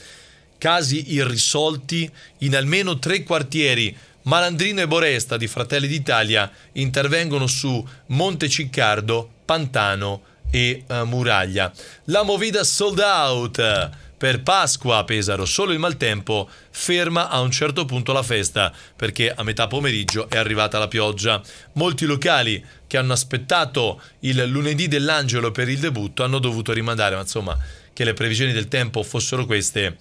Casi irrisolti in almeno tre quartieri. Malandrino e Boresta di Fratelli d'Italia intervengono su Monte Ciccardo, Pantano e uh, Muraglia. La movida sold out per Pasqua a Pesaro solo il maltempo ferma a un certo punto la festa perché a metà pomeriggio è arrivata la pioggia. Molti locali che hanno aspettato il lunedì dell'angelo per il debutto hanno dovuto rimandare, ma insomma che le previsioni del tempo fossero queste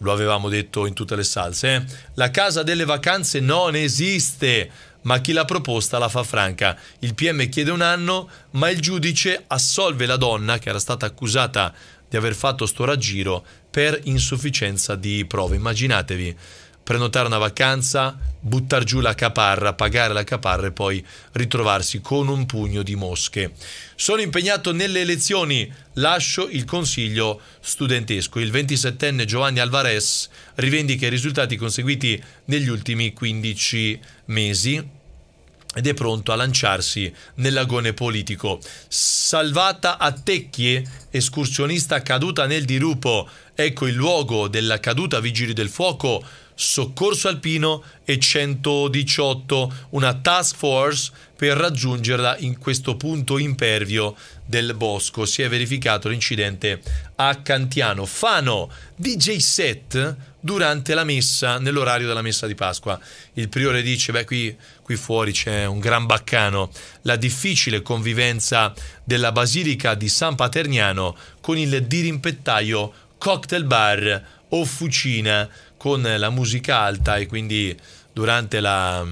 lo avevamo detto in tutte le salse, eh? la casa delle vacanze non esiste, ma chi l'ha proposta la fa franca. Il PM chiede un anno, ma il giudice assolve la donna che era stata accusata di aver fatto sto raggiro per insufficienza di prove. Immaginatevi prenotare una vacanza, buttare giù la caparra, pagare la caparra e poi ritrovarsi con un pugno di mosche. Sono impegnato nelle elezioni, lascio il consiglio studentesco. Il 27enne Giovanni Alvarez rivendica i risultati conseguiti negli ultimi 15 mesi ed è pronto a lanciarsi nell'agone politico. Salvata a Tecchie, escursionista caduta nel dirupo, ecco il luogo della caduta Vigili del Fuoco, Soccorso Alpino e 118, una task force per raggiungerla in questo punto impervio del bosco. Si è verificato l'incidente a Cantiano. Fano DJ set durante la messa, nell'orario della messa di Pasqua. Il priore dice, beh qui, qui fuori c'è un gran baccano, la difficile convivenza della Basilica di San Paterniano con il dirimpettaio cocktail bar o fucina con la musica alta e quindi durante la,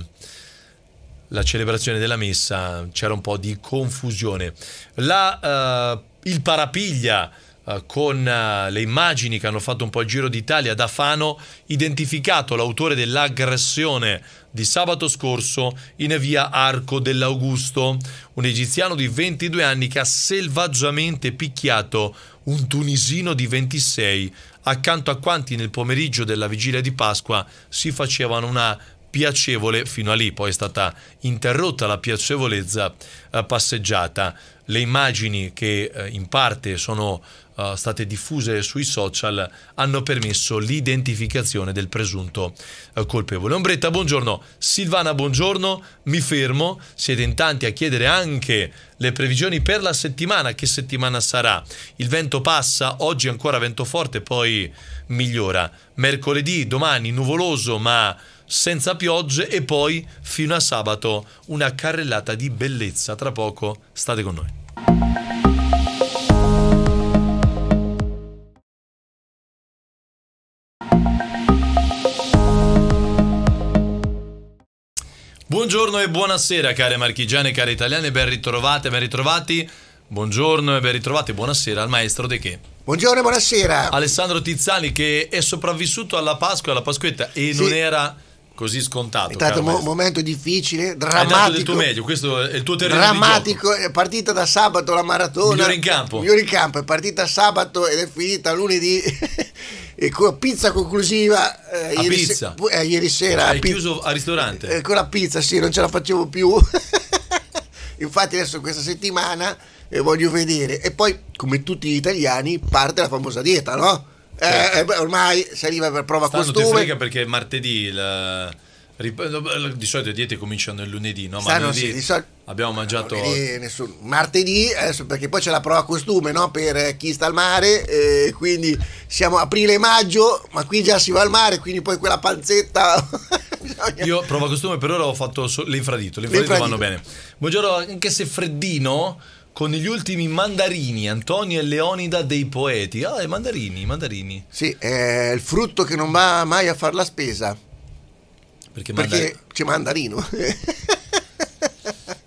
la celebrazione della messa c'era un po' di confusione. La, uh, il parapiglia uh, con uh, le immagini che hanno fatto un po' il giro d'Italia da Fano, identificato l'autore dell'aggressione di sabato scorso in via Arco dell'Augusto, un egiziano di 22 anni che ha selvaggiamente picchiato un tunisino di 26 accanto a quanti nel pomeriggio della vigilia di Pasqua si facevano una piacevole fino a lì, poi è stata interrotta la piacevolezza eh, passeggiata. Le immagini che eh, in parte sono eh, state diffuse sui social hanno permesso l'identificazione del presunto colpevole. Ombretta, buongiorno. Silvana, buongiorno. Mi fermo. Siete in tanti a chiedere anche le previsioni per la settimana. Che settimana sarà? Il vento passa, oggi ancora vento forte, poi migliora. Mercoledì, domani, nuvoloso, ma senza piogge e poi fino a sabato una carrellata di bellezza. Tra poco state con noi. Buongiorno e buonasera care marchigiane, care italiane, ben ritrovate, ben ritrovati. Buongiorno e ben ritrovati, buonasera al maestro De Che. Buongiorno e buonasera. Alessandro Tizzani che è sopravvissuto alla Pasqua, alla Pasquetta e sì. non era così scontato. È stato un mo- momento difficile, drammatico. del tuo meglio, questo è il tuo terreno Drammatico, è partita da sabato la maratona. Migliore in campo. Migliore in campo, è partita sabato ed è finita lunedì. e con la pizza conclusiva eh, ieri, pizza. Se- eh, ieri, sera. Hai chiuso al ristorante? Eh, con la pizza, sì, non ce la facevo più. Infatti adesso questa settimana eh, voglio vedere. E poi, come tutti gli italiani, parte la famosa dieta, no? eh, cioè. eh ormai si arriva per prova Stanno costume. Non ti frega perché martedì la... Eh, di solito le diete cominciano il lunedì, no? Stanno, sì, di sol- abbiamo mangiato. Eh, nessun... Martedì, adesso, perché poi c'è la prova costume no? per chi sta al mare. Eh, quindi siamo aprile-maggio, ma qui già si va al mare, quindi poi quella panzetta. Io prova costume per ora ho fatto l'infradito, l'infradito, l'infradito vanno bene. Buongiorno, anche se freddino con gli ultimi mandarini, Antonio e Leonida dei poeti. Ah, i mandarini, i mandarini. Sì, è il frutto che non va mai a fare la spesa. Perché, mandar- Perché c'è mandarino.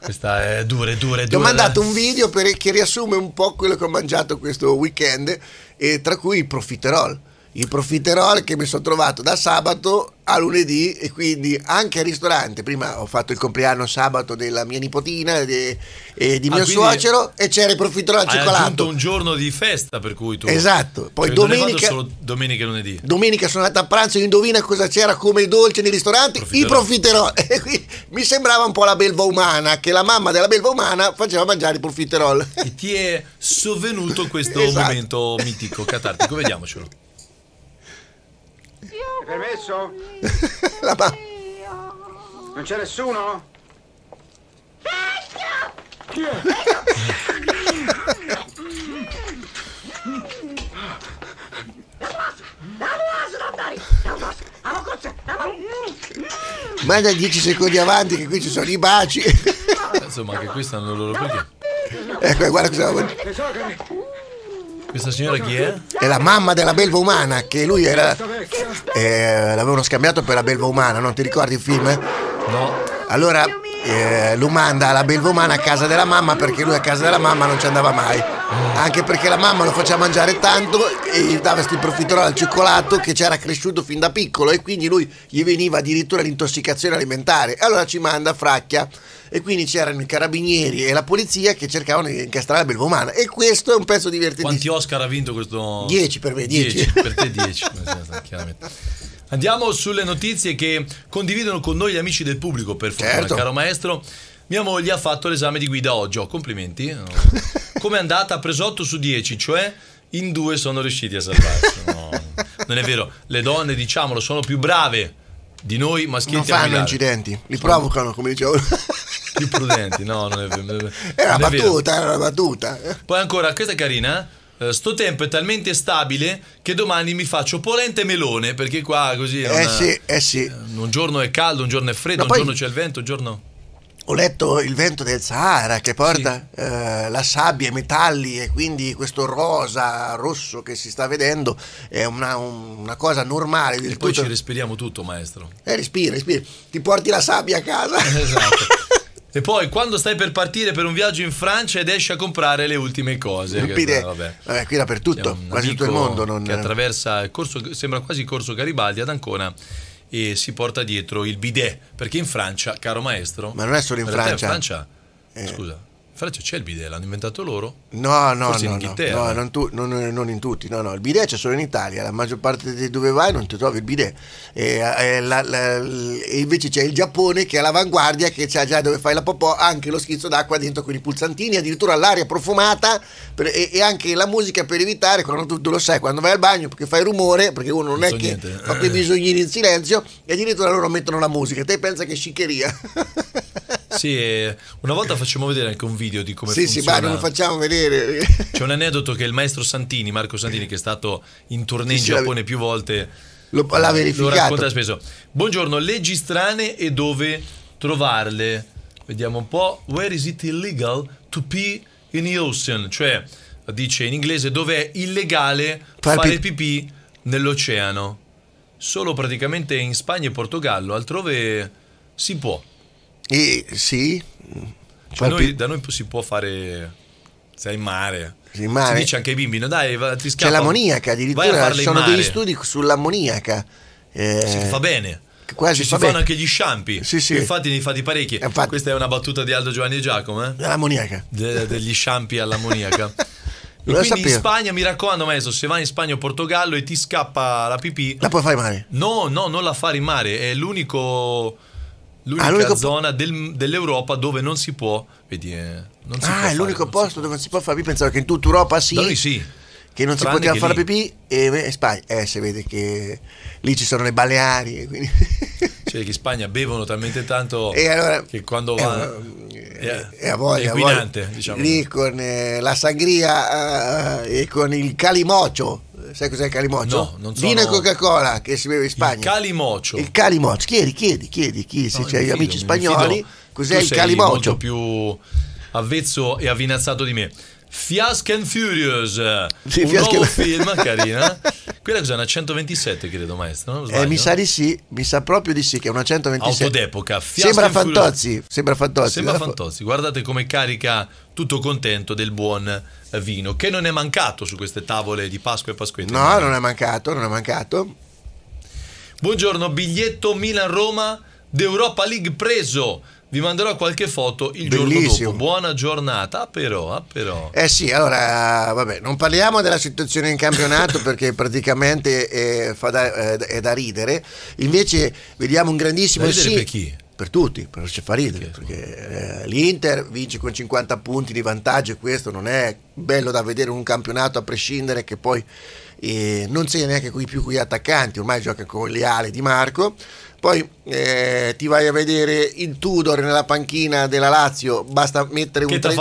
Questa è dura, è dura, è dura. Ti ho mandato un video per, che riassume un po' quello che ho mangiato questo weekend, e tra cui i profiterol il profiterol che mi sono trovato da sabato a lunedì e quindi anche al ristorante. Prima ho fatto il compleanno sabato della mia nipotina e, e di ah, mio suocero e c'era il profiterol al cioccolato. Hai un giorno di festa per cui tu... Esatto, poi cioè, domenica... Solo domenica e lunedì. Domenica sono andato a pranzo, e indovina cosa c'era come dolce nei ristoranti? I profiterol. E qui mi sembrava un po' la belva umana, che la mamma della belva umana faceva mangiare i profiterol. E ti è sovvenuto questo esatto. momento mitico, catartico, vediamocelo permesso? La mamma. Non c'è nessuno? Chi è? Manda 10 secondi avanti che qui ci sono i baci. Insomma, anche qui stanno loro perché. Ecco, guarda cosa vuol dire. Questa signora chi è? È la mamma della belva umana che lui era. Eh, l'avevano scambiato per la belva umana, non ti ricordi il film? No. Allora eh, lo manda la belva umana a casa della mamma perché lui a casa della mamma non ci andava mai anche perché la mamma lo faceva mangiare tanto e gli dava sti profiterol al cioccolato che c'era cresciuto fin da piccolo e quindi lui gli veniva addirittura l'intossicazione alimentare. Allora ci manda Fracchia e quindi c'erano i carabinieri e la polizia che cercavano di incastrare la Belvomana e questo è un pezzo divertente. Quanti Oscar ha vinto questo? 10 per me, 10. per te 10, chiaramente. Andiamo sulle notizie che condividono con noi gli amici del pubblico, per fortuna, certo. caro maestro. Mia moglie ha fatto l'esame di guida oggi. Oh, complimenti. No. Oh. Come è andata? Ha preso 8 su 10, cioè in due sono riusciti a salvarsi. No, non è vero. Le donne, diciamolo, sono più brave di noi maschietti. Non fanno incidenti, li provocano, come dicevo. Più prudenti, no, non è vero. Era una battuta, era una battuta. Poi ancora, questa è carina. Eh. Eh, sto tempo è talmente stabile che domani mi faccio polente e melone perché qua così... Eh una, sì, eh sì. Eh, un giorno è caldo, un giorno è freddo, Ma un poi... giorno c'è il vento, un giorno ho letto Il vento del Sahara che porta sì. eh, la sabbia, i metalli e quindi questo rosa rosso che si sta vedendo è una, una cosa normale. E poi tutto. ci respiriamo tutto, maestro. Eh, respira, respira. Ti porti la sabbia a casa. Esatto. e poi quando stai per partire per un viaggio in Francia ed esci a comprare le ultime cose. Capire, vabbè. vabbè, eh, qui dappertutto, quasi tutto il mondo. Non... Che attraversa, il corso, sembra quasi Corso Garibaldi ad Ancona e si porta dietro il bidet, perché in Francia, caro maestro... Ma non è solo in Francia. In Francia eh. Scusa. Francia c'è il bidet, l'hanno inventato loro? No, no, Forse no, in Inghilterra. no, no non, tu, non, non, in tutti, no, no, il bidet c'è solo in Italia, la maggior parte di dove vai non ti trovi il bidet. E, e, eh, la, la, e invece c'è il Giappone che è all'avanguardia, che c'ha già dove fai la popò anche lo schizzo d'acqua dentro con i pulsantini, addirittura l'aria profumata per, e, e, anche la musica per evitare, quando tu, tu, lo sai, quando vai al bagno perché fai rumore, perché uno non, non è so che niente. fa quei bisognini in silenzio, e addirittura loro mettono la musica, te pensa che sciccheria. Sì, una volta facciamo vedere anche un video di come sì, funziona. Sì, sì, ma non facciamo vedere. C'è un aneddoto che il maestro Santini, Marco Santini, che è stato in tournée sì, in Giappone più volte, lo, l'ha eh, verificato. Lo racconta spesso. Buongiorno, leggi strane e dove trovarle? Vediamo un po'. Where is it illegal to pee in the ocean? Cioè, dice in inglese, dove è illegale fare, fare pipì nell'oceano. Solo praticamente in Spagna e Portogallo, altrove si può. E sì. Cioè noi, da noi si può fare. Sei in mare. In mare. Si dice anche ai bimbi, no dai, ti scappa. C'è l'ammoniaca, addirittura ci sono degli studi sull'ammoniaca. Eh, si fa bene. Quasi Ci si fanno anche gli sciampi. Sì, sì. Infatti ne fate parecchi. Eh, infatti. Questa è una battuta di Aldo Giovanni e Giacomo. Eh? L'ammoniaca. De, degli sciampi all'ammoniaca. quindi sapevo. in Spagna, mi raccomando, Meso, se vai in Spagna o Portogallo e ti scappa la pipì. La puoi fare in mare? No, no, non la fare in mare. È l'unico l'unica ah, zona del, dell'Europa dove non si può. Vedi, eh, non si ah, può è l'unico posto dove non si può fare pipì. Pensavo che in tutta Europa sì. sì che non Tranne si poteva fare lì. pipì e, e Spagna, eh, si vede che lì ci sono le Baleari. Eh, quindi... cioè che in Spagna bevono talmente tanto allora, che quando va... Eh, eh, a è inquinante, diciamo. Lì con eh, la sangria eh, e con il calimocio sai cos'è il calimocio? No, non so. Vino e Coca-Cola che si beve in Spagna. Il calimocio. Il calimocio. Chiedi, chiedi, chiedi, chiedi se no, c'hai amici spagnoli, cos'è il calimocio? molto più avvezzo e avvinazzato di me. Fiasco and Furious, sì, un Fiasco... nuovo film, carina. Quella cos'è? Una 127, credo, maestro. Eh, mi sa di sì, mi sa proprio di sì, che è una 127. Auto d'epoca. Sembra Fantozzi, sembra Fantozzi. Sembra Fantozzi. Guardate come carica tutto contento del buon vino, che non è mancato su queste tavole di Pasqua e Pasquetta. No, non è mancato, non è mancato. Buongiorno, biglietto Milan-Roma d'Europa League preso vi manderò qualche foto il Bellissimo. giorno dopo. Buona giornata. però, però. Eh sì, allora, vabbè, non parliamo della situazione in campionato perché praticamente è, eh, da, eh, è da, ridere. Invece vediamo un grandissimo... sì, per chi? per tutti, però ci fa ridere, perché, perché eh, l'Inter vince con 50 punti di vantaggio e questo non è bello da vedere in un campionato a prescindere che poi eh, non sei neanche qui più qui attaccanti, ormai gioca con le ali di Marco, poi eh, ti vai a vedere il Tudor nella panchina della Lazio, basta mettere un, 3,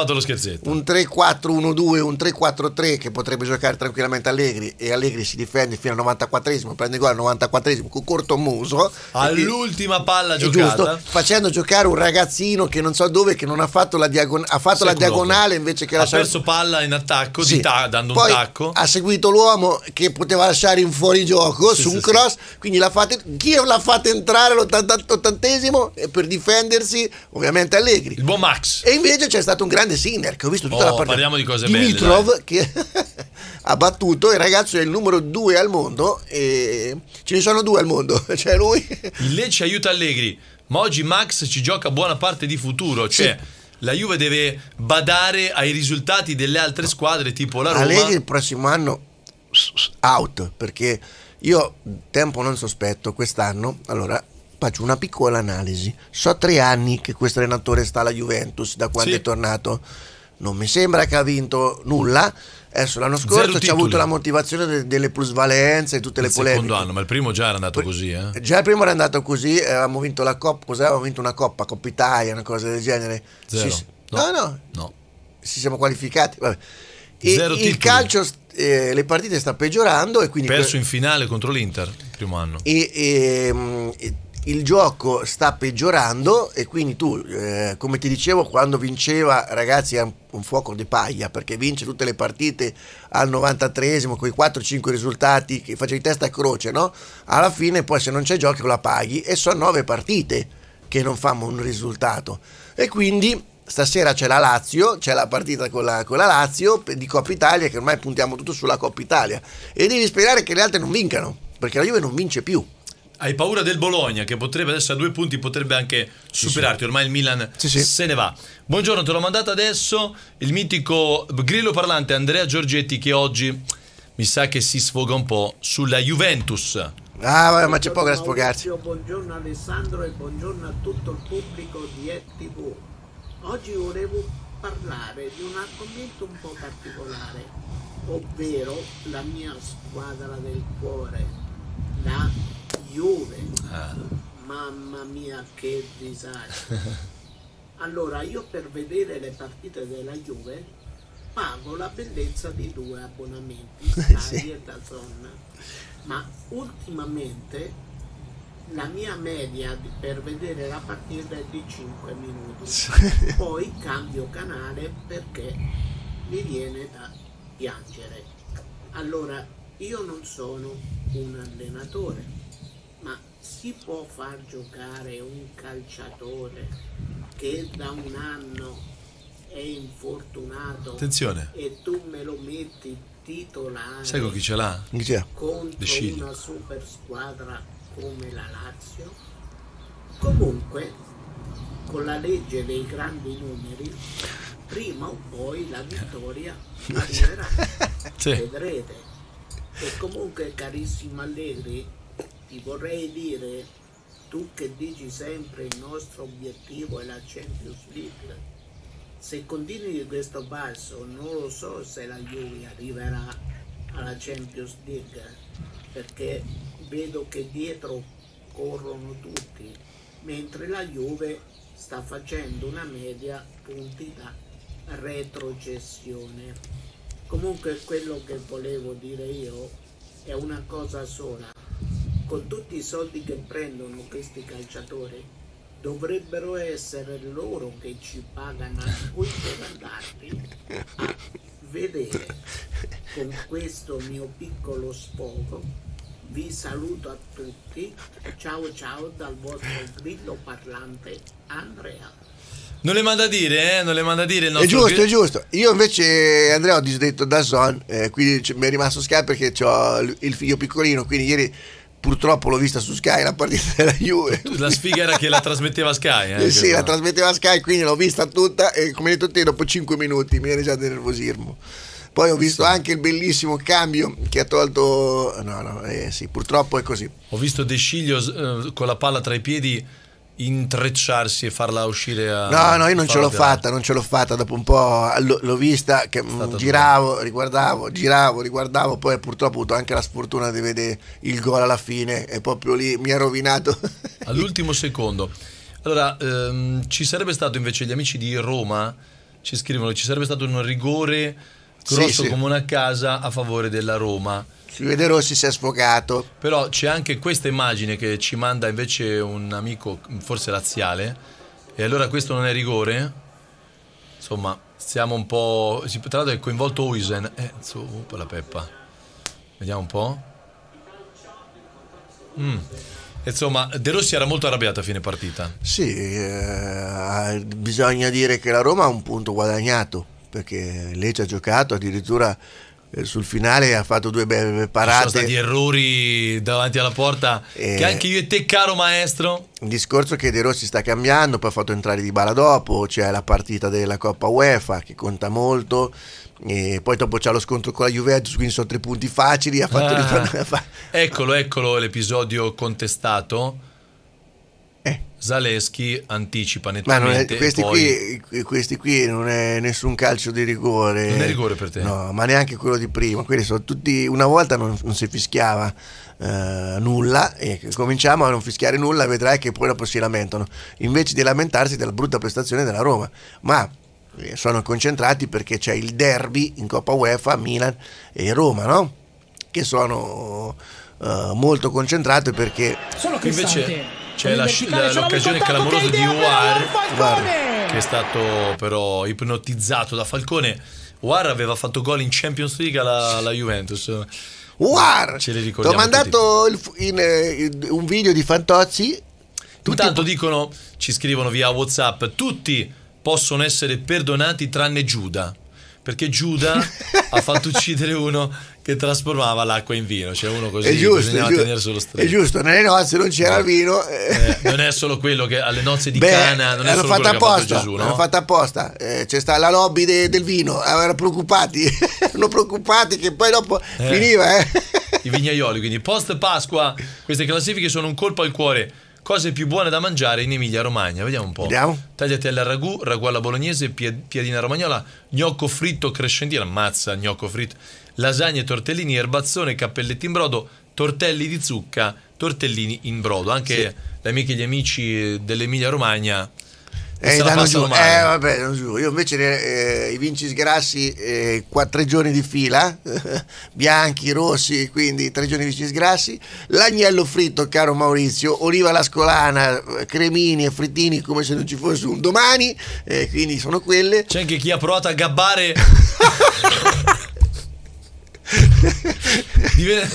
un 3-4-1-2, un 3-4-3 che potrebbe giocare tranquillamente Allegri e Allegri si difende fino al 94esimo, prende gol al 94esimo con corto muso. All'ultima palla giocata. Giusto, facendo giocare un ragazzino che non so dove, che non ha fatto la, diagon- ha fatto la diagonale invece che ha lasciare... Ha perso palla in attacco, sì. ta- dando Poi un tacco. Ha seguito l'uomo che poteva lasciare in fuorigioco sì, su un sì, cross, quindi l'ha fatto... Chi l'ha fatta entrare? entrare all'ottantesimo eh, per difendersi ovviamente Allegri. Il buon Max. E invece c'è stato un grande Sinner che ho visto tutta oh, la partita. Parliamo di cose Dimitrov, belle. Dimitrov che ha battuto, il ragazzo è il numero due al mondo e ce ne sono due al mondo, cioè lui. Il Lecce aiuta Allegri, ma oggi Max ci gioca buona parte di futuro, cioè... Sì la Juve deve badare ai risultati delle altre squadre tipo la Roma. Allegri il prossimo anno out perché io tempo non sospetto, quest'anno, allora faccio una piccola analisi. So tre anni che questo allenatore sta alla Juventus, da quando sì. è tornato. Non mi sembra che ha vinto nulla. Adesso l'anno scorso ci ha avuto la motivazione de delle plusvalenze e tutte le il polemiche. Il secondo anno, ma il primo già era andato Poi, così. Eh? Già il primo era andato così, eh, avevamo vinto la Coppa, cos'è? Avevamo vinto una Coppa, Coppa Italia, una cosa del genere. Zero. Si, no, no. no. no. Si siamo qualificati. Vabbè. il calcio eh, le partite sta peggiorando e quindi... Perso in finale contro l'Inter, primo anno. E, e, ehm, e, il gioco sta peggiorando e quindi tu, eh, come ti dicevo, quando vinceva, ragazzi, è un, un fuoco di paglia perché vince tutte le partite al 93esimo con i 4-5 risultati che facevi testa a croce, no? Alla fine poi se non c'è gioco la paghi e sono 9 partite che non fanno un risultato. E quindi stasera c'è la Lazio, c'è la partita con la, con la, Lazio di Coppa Italia che ormai puntiamo tutto sulla Coppa Italia e devi sperare che le altre non vincano perché la Juve non vince più. Hai paura del Bologna che potrebbe adesso a due punti potrebbe anche superarti, sì. ormai il Milan sì, se ne va. Buongiorno, te l'ho mandato adesso il mitico grillo parlante Andrea Giorgetti che oggi mi sa che si sfoga un po' sulla Juventus. Ah, vabbè, ma c'è poco da sfogarsi. Buongiorno Alessandro e buongiorno a tutto il pubblico di ETV. Oggi volevo parlare di un argomento un po' particolare, ovvero la mia squadra del cuore, la Juve. Ah. Mamma mia che disagio. Allora io per vedere le partite della Juve pago la bellezza di due abbonamenti, Sky sì. e Dazon. Ma ultimamente la mia media per vedere la partita è di 5 minuti, poi cambio canale perché mi viene da piangere. Allora, io non sono un allenatore, ma si può far giocare un calciatore che da un anno è infortunato Attenzione. e tu me lo metti titolare Sai con chi ce l'ha? contro una super squadra come la Lazio, comunque con la legge dei grandi numeri, prima o poi la vittoria ah, arriverà, sì. vedrete. E comunque carissimo Allegri, ti vorrei dire, tu che dici sempre il nostro obiettivo è la Champions League, se continui di questo passo non lo so se la Juve arriverà alla Champions League, perché vedo che dietro corrono tutti, mentre la Juve sta facendo una media punti da retrocessione. Comunque quello che volevo dire io è una cosa sola. Con tutti i soldi che prendono questi calciatori dovrebbero essere loro che ci pagano a voi per andarvi a vedere con questo mio piccolo sfogo vi saluto a tutti, ciao ciao dal vostro grillo parlante Andrea. Non le manda a dire, eh? Non le manda a dire il È giusto, è giusto. Io invece, Andrea, ho disdetto da Zon, eh, quindi c- mi è rimasto Sky perché ho il figlio piccolino, quindi ieri purtroppo l'ho vista su Sky la partita della Juve. La sfiga era che la trasmetteva Sky. Eh, eh sì, la trasmetteva Sky, quindi l'ho vista tutta e come detto te, dopo 5 minuti mi viene già del nervosismo. Poi ho visto anche il bellissimo cambio che ha tolto... No, no, eh, sì, purtroppo è così. Ho visto De Sciglio eh, con la palla tra i piedi intrecciarsi e farla uscire a... No, no, io non ce l'ho fatta, non ce l'ho fatta, dopo un po' l'ho vista, che giravo, bello. riguardavo, giravo, riguardavo, poi purtroppo ho avuto anche la sfortuna di vedere il gol alla fine e proprio lì mi ha rovinato. All'ultimo secondo. Allora, ehm, ci sarebbe stato invece gli amici di Roma, ci scrivono, ci sarebbe stato un rigore grosso sì, sì. come una casa a favore della Roma. Fede Rossi si è sfogato. Però c'è anche questa immagine che ci manda invece un amico, forse laziale, e allora questo non è rigore? Insomma, siamo un po'... Tra l'altro è coinvolto Oisen. Eh, so, la peppa. Vediamo un po'. Mm. Insomma, De Rossi era molto arrabbiato a fine partita. Sì, eh, bisogna dire che la Roma ha un punto guadagnato perché lei ci ha giocato addirittura eh, sul finale ha fatto due belle parate. Ci sono stati errori davanti alla porta eh, che anche io e te, caro maestro. Il discorso che De Rossi sta cambiando, poi ha fatto entrare Di Bala dopo, c'è la partita della Coppa UEFA che conta molto, e poi dopo c'è lo scontro con la Juventus, quindi sono tre punti facili. Ha fatto ah, ritornare. Eccolo, eccolo l'episodio contestato Zaleschi anticipa nettamente. È, questi, poi... qui, eh, questi, qui, non è nessun calcio di rigore. Non è rigore per te? No, ma neanche quello di prima. Tutti, una volta non, non si fischiava eh, nulla e cominciamo a non fischiare nulla, vedrai che poi dopo si lamentano. Invece di lamentarsi della brutta prestazione della Roma. Ma eh, sono concentrati perché c'è il derby in Coppa UEFA, Milan e Roma, no? Che sono... Uh, molto concentrati perché che invece c'è l'occasione clamorosa di War, War che è stato però ipnotizzato da Falcone. War aveva fatto gol in Champions League alla, alla Juventus. War! Ce li ricordiamo. Ti ho mandato il, in, in, eh, un video di Fantozzi. Tutti Intanto dicono, ci scrivono via WhatsApp, tutti possono essere perdonati tranne Giuda. Perché Giuda ha fatto uccidere uno che trasformava l'acqua in vino. C'è cioè uno così è giusto, bisognava giusto, tenere sullo stretto. È giusto, nelle nozze non c'era il vino. Eh, eh, non è solo quello che alle nozze di Beh, Cana non è solo fatta apposta, fatto Gesù, no? L'hanno fatta apposta. Eh, c'è stata la lobby de, del vino, ah, erano preoccupati, erano preoccupati che poi dopo eh, finiva, eh. I vignaioli, quindi post Pasqua, queste classifiche sono un colpo al cuore cose più buone da mangiare in Emilia Romagna. Vediamo un po'. Vediamo. Tagliatelle al ragù, ragù alla bolognese, piadina romagnola, gnocco fritto crescentino, ammazza gnocco fritto lasagne, tortellini, erbazzone, cappelletti in brodo, tortelli di zucca, tortellini in brodo. Anche sì. le amiche e gli amici eh, dell'Emilia Romagna eh, danno giù. Male. Eh, vabbè, non giù. Io invece eh, i vinci sgrassi eh, quattro giorni di fila, bianchi, rossi, quindi tre giorni di vinci sgrassi. L'agnello fritto, caro Maurizio, oliva lascolana, cremini e frittini come se non ci fosse un domani, eh, quindi sono quelle. C'è anche chi ha provato a gabbare di, ven-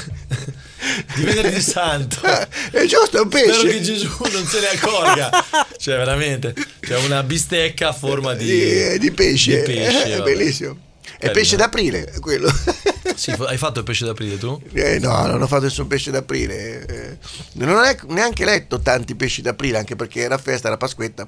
di venerdì santo. È giusto, è un pesce. Spero che Gesù non se ne accorga. cioè, veramente, c'è cioè una bistecca a forma di, eh, di, pesce. Di pesce eh, è bellissimo. È Carina. pesce d'aprile quello. Sì, hai fatto il pesce d'aprile tu? Eh, no, non ho fatto nessun pesce d'aprile. Eh. non ho neanche letto tanti pesci d'aprile, anche perché era festa, era Pasquetta.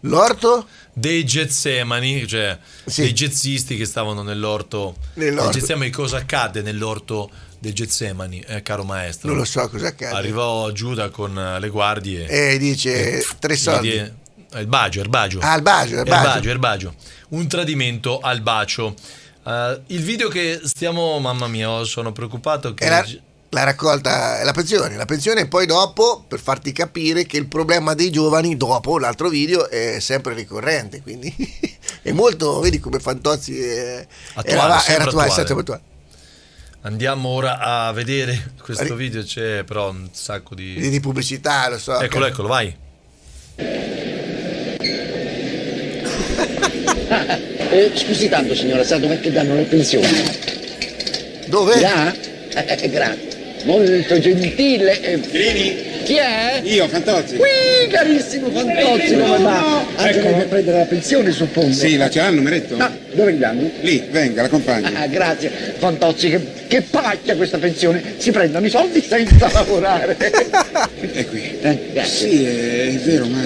L'orto? Dei getsemani, cioè sì. dei jazzisti che stavano nell'orto. Nell'orto. Del getsemani, cosa accadde nell'orto dei getsemani, eh, caro maestro? Non lo so cosa accadde. Arrivò Giuda con eh, le guardie. E dice, e, tre soldi. Die, eh, il bagio, il bagio. Ah, il bagio, il bagio. Il bagio, il bagio. Un tradimento al bacio. Uh, il video che stiamo, mamma mia, oh, sono preoccupato che... Era, la raccolta, la pensione, la pensione e poi dopo per farti capire che il problema dei giovani dopo l'altro video è sempre ricorrente, quindi è molto, vedi come Fantozzi è, attuale, era, era attuale, attuale. attuale, Andiamo ora a vedere questo video, c'è però un sacco di... di... Di pubblicità, lo so. Eccolo, che... eccolo, vai. eh, scusi tanto signora, sa dov'è che danno le pensioni? Dove? Là? Eh, eh, eh grazie molto gentile. Vieni. Chi è? Io, Fantozzi. Qui, carissimo Fantozzi, come va? Anche ecco. per prendere la pensione, suppongo. Sì, la ce l'hanno, Meretto? numeretto? dove andiamo? Lì, venga, l'accompagno. Ah, grazie. Fantozzi, che, che pacchia questa pensione. Si prendono i soldi senza lavorare. è qui. Eh, Sì, è, è vero, ma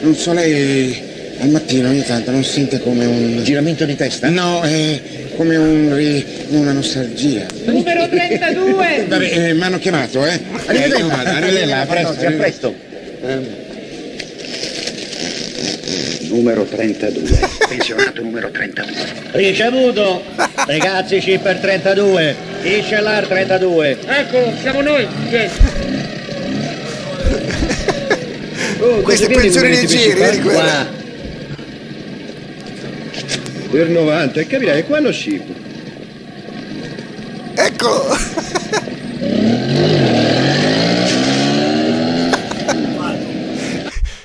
non so lei al mattino ogni tanto non sente come un... Giramento di testa? No, è come un ri... una nostalgia. Numero 32! Vabbè, eh, mi hanno chiamato, eh? Arrivederla, eh, arrivederla, arrivederla, a presto. A presto. Eh. Numero 32, pensionato numero 32. Ricevuto, ragazzi shipper 32, Iscelar 32. Eccolo, siamo noi. Yes. Oh, Queste pensioni leggere, vedi quella? per 90 e capirai quando qua Eccolo!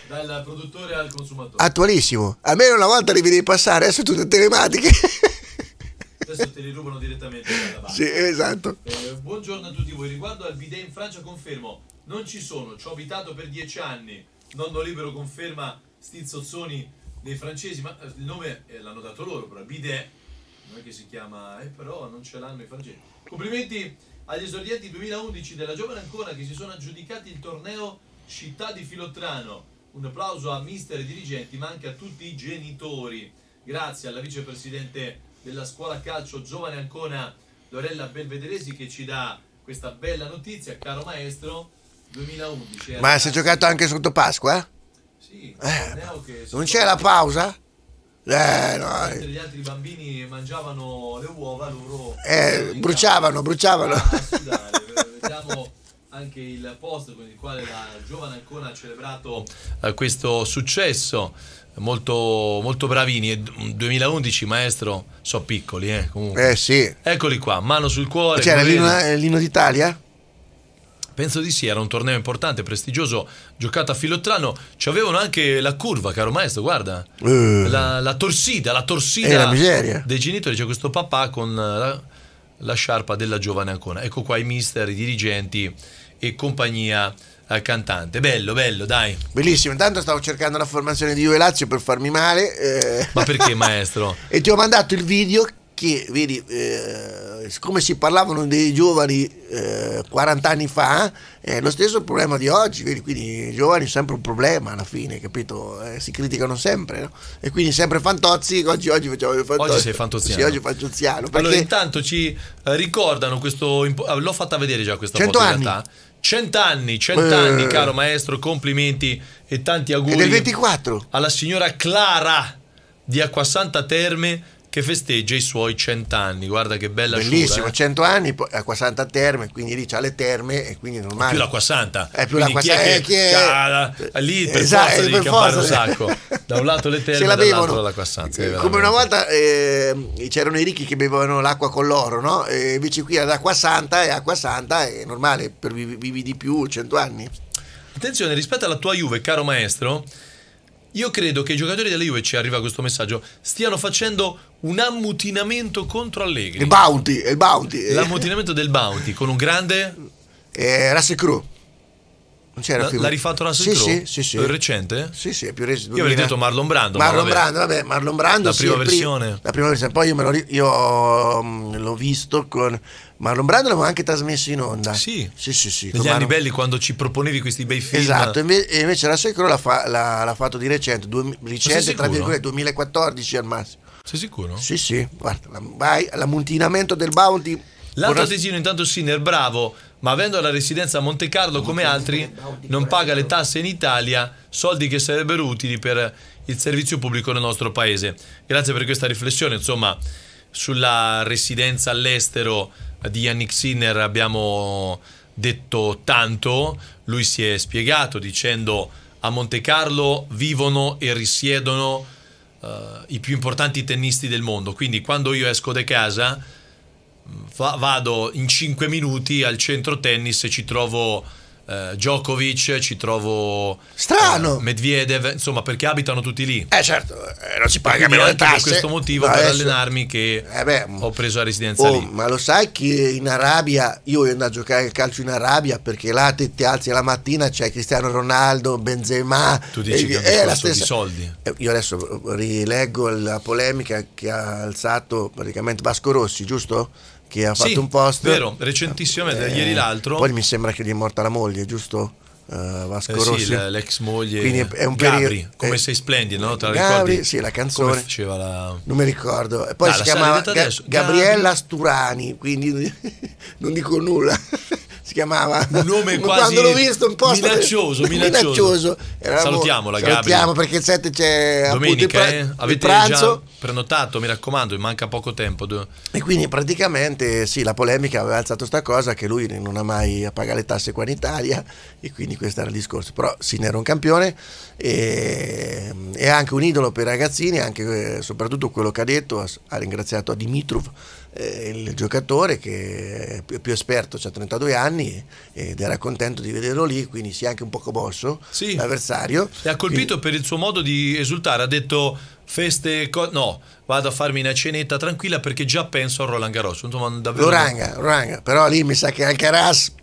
Dal produttore al consumatore. Attualissimo. Almeno una volta li vedi passare, adesso tutte telematiche. adesso te li rubano direttamente dalla Sì, esatto. Eh, buongiorno a tutti voi. Riguardo al bidet in Francia confermo, non ci sono, ci ho abitato per dieci anni. Nonno Libero conferma stizzozzoni, dei francesi, ma eh, il nome eh, l'hanno dato loro, però Bidet, non è che si chiama, eh, però non ce l'hanno i francesi. Complimenti agli esordienti 2011 della giovane ancora che si sono aggiudicati il torneo Città di Filottrano. Un applauso a mister e dirigenti, ma anche a tutti i genitori. Grazie alla vicepresidente della scuola calcio giovane Ancona, Lorella Belvederesi, che ci dà questa bella notizia, caro maestro. 2011. Eh. Ma si è giocato anche sotto Pasqua? Sì, eh, non c'è la pausa? Eh, no. Eh. Gli altri bambini mangiavano le uova, loro... Eh, eh bruciavano, bruciavano. Ah, eh, anche il posto con il quale la giovane Ancona ha celebrato questo successo. Molto, molto bravini. 2011, maestro, so piccoli, eh, comunque. Eh sì. Eccoli qua, mano sul cuore. C'era l'ino, l'ino d'Italia? Penso di sì, era un torneo importante, prestigioso, giocato a Filottrano. Ci avevano anche la curva, caro maestro, guarda. Uh, la, la, torsida, la torsida dei genitori. C'è questo papà con eh, la, la, sciarpa della giovane Ancona. Ecco qua i mister, i dirigenti e compagnia al eh, cantante. Bello, bello, dai. Bellissimo. Intanto stavo cercando la formazione di Juve Lazio per farmi male. Eh. Ma perché, maestro? e ti ho mandato il video che, vedi, eh, siccome si parlavano dei giovani eh, 40 anni fa, eh, è lo stesso problema di oggi, vedi, quindi i giovani sono sempre un problema alla fine, capito? Eh, si criticano sempre, no? E quindi sempre fantozzi, oggi, oggi facciamo il fantozzi. Oggi sei fantozziano. Sì, oggi fantozziano. Allora intanto ci eh, ricordano questo, ah, l'ho fatta vedere già questa foto in realtà. Cent'anni, cent'anni, caro maestro, complimenti e tanti auguri. E del 24. Alla signora Clara di Acquasanta Terme che festeggia i suoi cent'anni. Guarda che bella scena! Bellissimo, sciura, eh? 100 anni, poi Acqua Santa Terme, quindi lì c'ha le terme e quindi non male. Più l'Acqua Santa. È eh, più l'Acqua Santa. Chi è, eh, chi è? Ah, lì per esatto, forza devi campare un sacco. Da un lato le terme, dall'altro l'acqua santa. come una volta eh, c'erano i ricchi che bevevano l'acqua con l'oro, no? E invece qui ad acqua santa e acqua santa è normale, per vivi, vivi di più 100 anni. Attenzione, rispetto alla tua Juve, caro maestro, io credo che i giocatori della Juve, ci arriva questo messaggio, stiano facendo un ammutinamento contro Allegri. Il bounty, il bounty. L'ammutinamento del bounty con un grande... Eh, Russell Crew. Non c'era più. L'ha rifatto Russell sì, Crowe? Sì, sì, sì. È recente? Sì, sì, è più recente. Io avrei detto Marlon Brando. Marlon ma Brando, vabbè, Marlon Brando. La prima sì, versione. La prima versione. Poi io, l'ho, mm, l'ho visto con Marlon Brando l'avevamo anche trasmesso in onda. Sì, sì, sì. sì Negli anni Marlon... belli quando ci proponevi questi bei film. Esatto, e invece la Secro l'ha, fa, l'ha, l'ha fatto di recente, due, recente tra virgolette 2014 al massimo. Sei sicuro? Sì, sì, guarda, vai, l'ammuntinamento del bounty. L'altro tesino intanto Sinner, bravo, ma avendo la residenza a Monte Carlo come altri, non paga le tasse in Italia, soldi che sarebbero utili per il servizio pubblico nel nostro paese. Grazie per questa riflessione, insomma, sulla residenza all'estero di Yannick Sinner abbiamo detto tanto, lui si è spiegato dicendo a Monte Carlo vivono e risiedono uh, i più importanti tennisti del mondo, quindi quando io esco da casa vado in 5 minuti al centro tennis e ci trovo eh, Djokovic, ci trovo Strano. Eh, Medvedev, insomma, perché abitano tutti lì. Eh certo, eh, non si paga meno le tasse. per questo motivo ma per allenarmi che eh, beh, ho preso la residenza oh, lì. Ma lo sai che in Arabia io ando a giocare a calcio in Arabia perché là te ti alzi la mattina c'è Cristiano Ronaldo, Benzema. Tu dici e, che è la stessa... di soldi. Eh, io adesso rileggo la polemica che ha alzato praticamente Vasco Rossi, giusto? che ha fatto sì, un post. Vero, recentissimamente, eh, ieri l'altro. Poi mi sembra che gli è morta la moglie, giusto? Uh, Vasco eh, Rossi. Sì, l'ex moglie. Quindi è un Gabri, periodo. Eh, come eh, sei splendido, no? Te la Gabri, ricordi? Sì, la canzone. Come faceva la... Non mi ricordo. E poi no, si chiamava Ga- Gabriella Gabri. Sturani, quindi non dico nulla si chiamava. nome quasi Quando l'ho visto un po' minaccioso, minaccioso. minaccioso. Eravamo, salutiamo la Gabriele. Salutiamo perché il 7 c'è Domenica, appunto, eh? Avete pranzo. già prenotato, mi raccomando, manca poco tempo. E quindi praticamente sì, la polemica aveva alzato sta cosa che lui non ha mai a pagare le tasse qua in Italia e quindi questo era il discorso. Però Sin era un campione e, e anche un idolo per i ragazzini, anche, eh, soprattutto quello che ha detto, ha ringraziato a Dimitrov eh, il giocatore che è più, esperto, ha cioè 32 anni ed era contento di vederlo lì, quindi si è anche un po' commosso sì. l'avversario. E ha colpito quindi... per il suo modo di esultare, ha detto feste, no, vado a farmi una cenetta tranquilla perché già penso a Roland Garros. Insomma, davvero... Loranga, Loranga, però lì mi sa che anche Alcaraz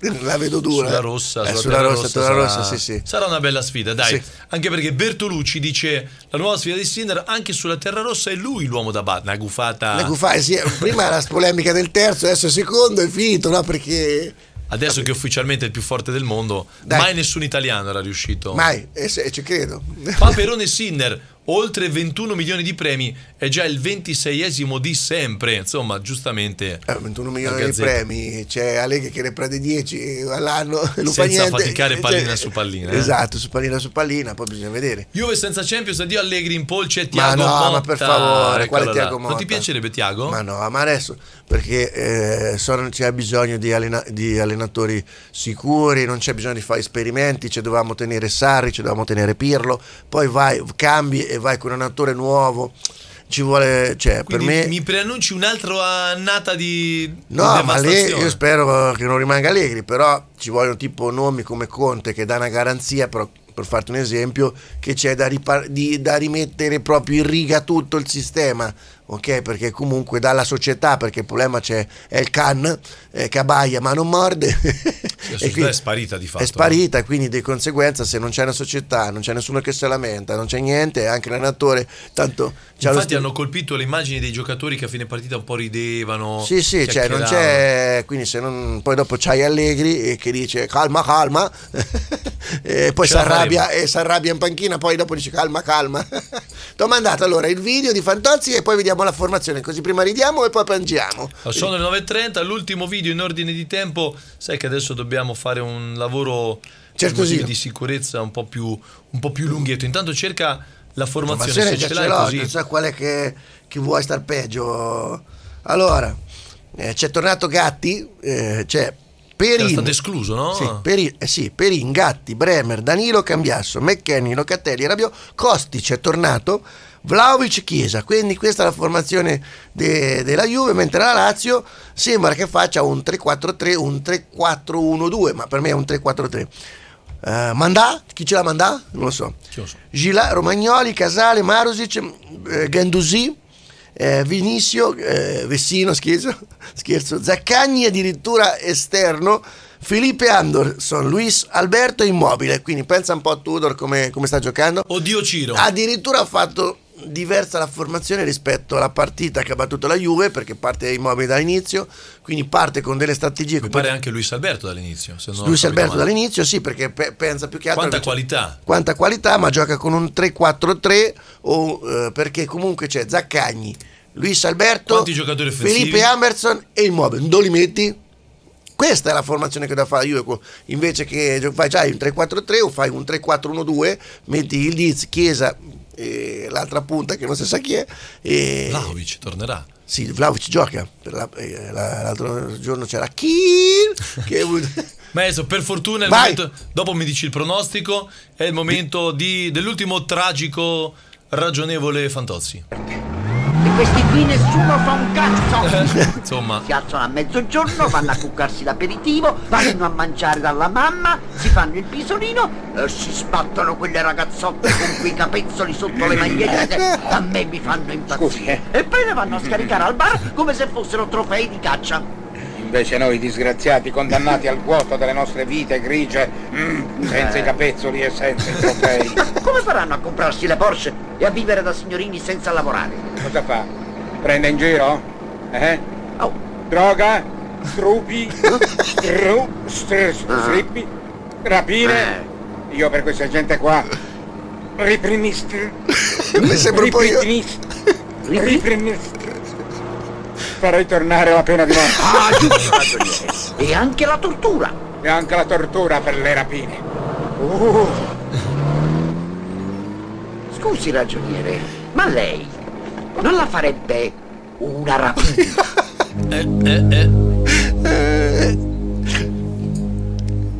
la vedo dura. Sulla rossa, eh, sulla, rossa, rossa, sarà, rossa sì, sì. sarà, una bella sfida, dai. Sì. Anche perché Bertolucci dice la nuova sfida di Sinner anche sulla terra rossa è lui l'uomo da battere. Una gufata. Una gufata, sì. Eh, prima la polemica del terzo, adesso il secondo è finito, no? Perché... Adesso Vabbè. che ufficialmente è il più forte del mondo, Dai. mai nessun italiano era riuscito. Mai, e, eh, se, ci credo. Paperone Sinner, oltre 21 milioni di premi, è già il 26esimo di sempre, insomma giustamente. Eh, 21 milioni di premi, c'è Allegri che ne prende 10 eh, all'anno, lo senza niente. faticare cioè, pallina su pallina. Eh? Esatto, su pallina su pallina, poi bisogna vedere. Juve senza Champions, addio Allegri in polce, Tiago Ma no, Motta. ma per favore, quale là. Tiago Motta? Non ti piacerebbe Tiago? Ma no, ma adesso, perché eh, so, c'è bisogno di, allena di, allenatori sicuri, non c'è bisogno di fare esperimenti, ci dovevamo tenere Sarri, ci dovevamo tenere Pirlo, poi vai, cambi e vai con un attore nuovo ci vuole, cioè, Quindi per me... Mi preannunci un'altra annata di... No, ma lì io spero che non rimanga Allegri, però ci vogliono tipo nomi come Conte che dà una garanzia, però per farti un esempio, che c'è da, da, rimettere proprio in riga tutto il sistema ok? Perché comunque dalla società, perché il problema c'è è il can eh, che abbaia ma non morde. e quindi, è sparita di fatto. È sparita, eh? quindi di conseguenza se non c'è una società, non c'è nessuno che se lamenta, non c'è niente, anche l'allenatore tanto... Infatti hanno colpito le immagini dei giocatori che a fine partita un po' ridevano. Sì, sì, cioè non c'è... Quindi se non... Poi dopo c'hai Allegri che dice calma, calma, e poi si arrabbia, e si arrabbia in panchina, poi dopo dice calma, calma. Ti ho mandato allora il video di Fantozzi e poi vediamo facciamo la formazione, così prima ridiamo e poi piangiamo. Sono le 9.30, l'ultimo video in ordine di tempo, sai che adesso dobbiamo fare un lavoro diciamo certo sì. di sicurezza un po' più, un po più lunghetto. Intanto cerca la formazione, formazione se ce l'hai così. Non so qual è che, che vuoi star peggio. Allora, eh, c'è tornato Gatti, eh, c'è Perin. Era stato escluso, no? Sì Perin, eh sì, Perin, Gatti, Bremer, Danilo, Cambiasso, McKenny, Locatelli, Rabio, Costi c'è tornato Vlaovic Chiesa, quindi questa è la formazione de, della Juve, mentre la Lazio sembra che faccia un 3-4-3, un 3-4-1-2, ma per me è un 3-4-3. Uh, eh, Mandà, chi ce la Mandà? Non lo so. Gila, Romagnoli, Casale, Marusic, eh, Gandusi, eh, Vinizio, eh, Vessino, scherzo, scherzo, Zaccagni addirittura esterno, Felipe Anderson, Luis Alberto Immobile, quindi pensa un po' a Tudor come, come sta giocando. Oddio Ciro. Addirittura ha fatto diversa la formazione rispetto alla partita che ha battuto la Juve perché parte Immobile dall'inizio quindi parte con delle strategie mi pare anche Luis Alberto dall'inizio Luis Alberto male. dall'inizio sì perché pe pensa più che altro quanta qualità quanta qualità ma gioca con un 3-4-3 o, eh, perché comunque c'è Zaccagni Luis Alberto Felipe Emerson e Immobile non li metti questa è la formazione che devo fare io. Invece che fai già un 3-4-3 o fai un 3-4-1-2, metti il Diz, Chiesa, eh, l'altra punta che non si sa chi è. E... Vlaovic tornerà. Sì, Vlaovic gioca. La, eh, la, l'altro giorno c'era Kiel. Che... Maestro, per fortuna il momento, dopo mi dici il pronostico, è il momento di, dell'ultimo tragico ragionevole Fantozzi questi qui nessuno fa un cazzo. Insomma. Si alzano a mezzogiorno, vanno a cuccarsi l'aperitivo, vanno a mangiare dalla mamma, si fanno il pisolino e eh, si sbattono quelle ragazzotte con quei capezzoli sotto le magliette. A me mi fanno impazzire. Eh. E poi le vanno a scaricare al bar come se fossero trofei di caccia. Invece noi disgraziati, condannati al vuoto delle nostre vite grigie, mm, senza i capezzoli e senza i trofei. Come faranno a comprarsi le Porsche e a vivere da signorini senza lavorare? Cosa fa? Prende in giro? Eh? Oh. Droga? Strupi? Stru... Str... Strippi? Rapine? Eh. Io per questa gente qua... Riprimist... Mi sembra un po' io... Riprimist... Riprimist... Farei tornare la pena di morte. Ah, ah giusto, ragioniere. E anche la tortura. E anche la tortura per le rapine. Uh. Scusi, ragioniere, ma lei non la farebbe una rapina? Eh, eh, eh, eh.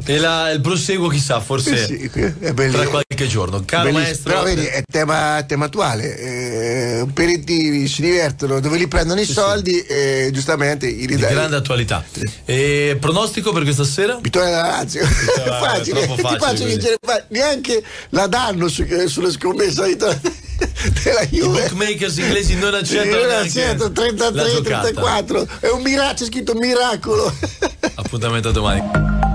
E la, il proseguo chissà, forse... Eh sì, eh, è bellissimo qualche giorno. Caro maestro. Però vedi, è tema, tema attuale. Eh, operativi si divertono dove li prendono i sì, soldi sì. e giustamente i ridai. Di grande attualità. E pronostico per questa sera? Vittoria della Lazio. Vittoria, facile. ti faccio vincere, neanche la danno su, eh, sulla scommessa di della Juve. I bookmakers inglesi non accettano. Non accettano 33, 34. È un miracolo, è scritto miracolo. Appuntamento domani.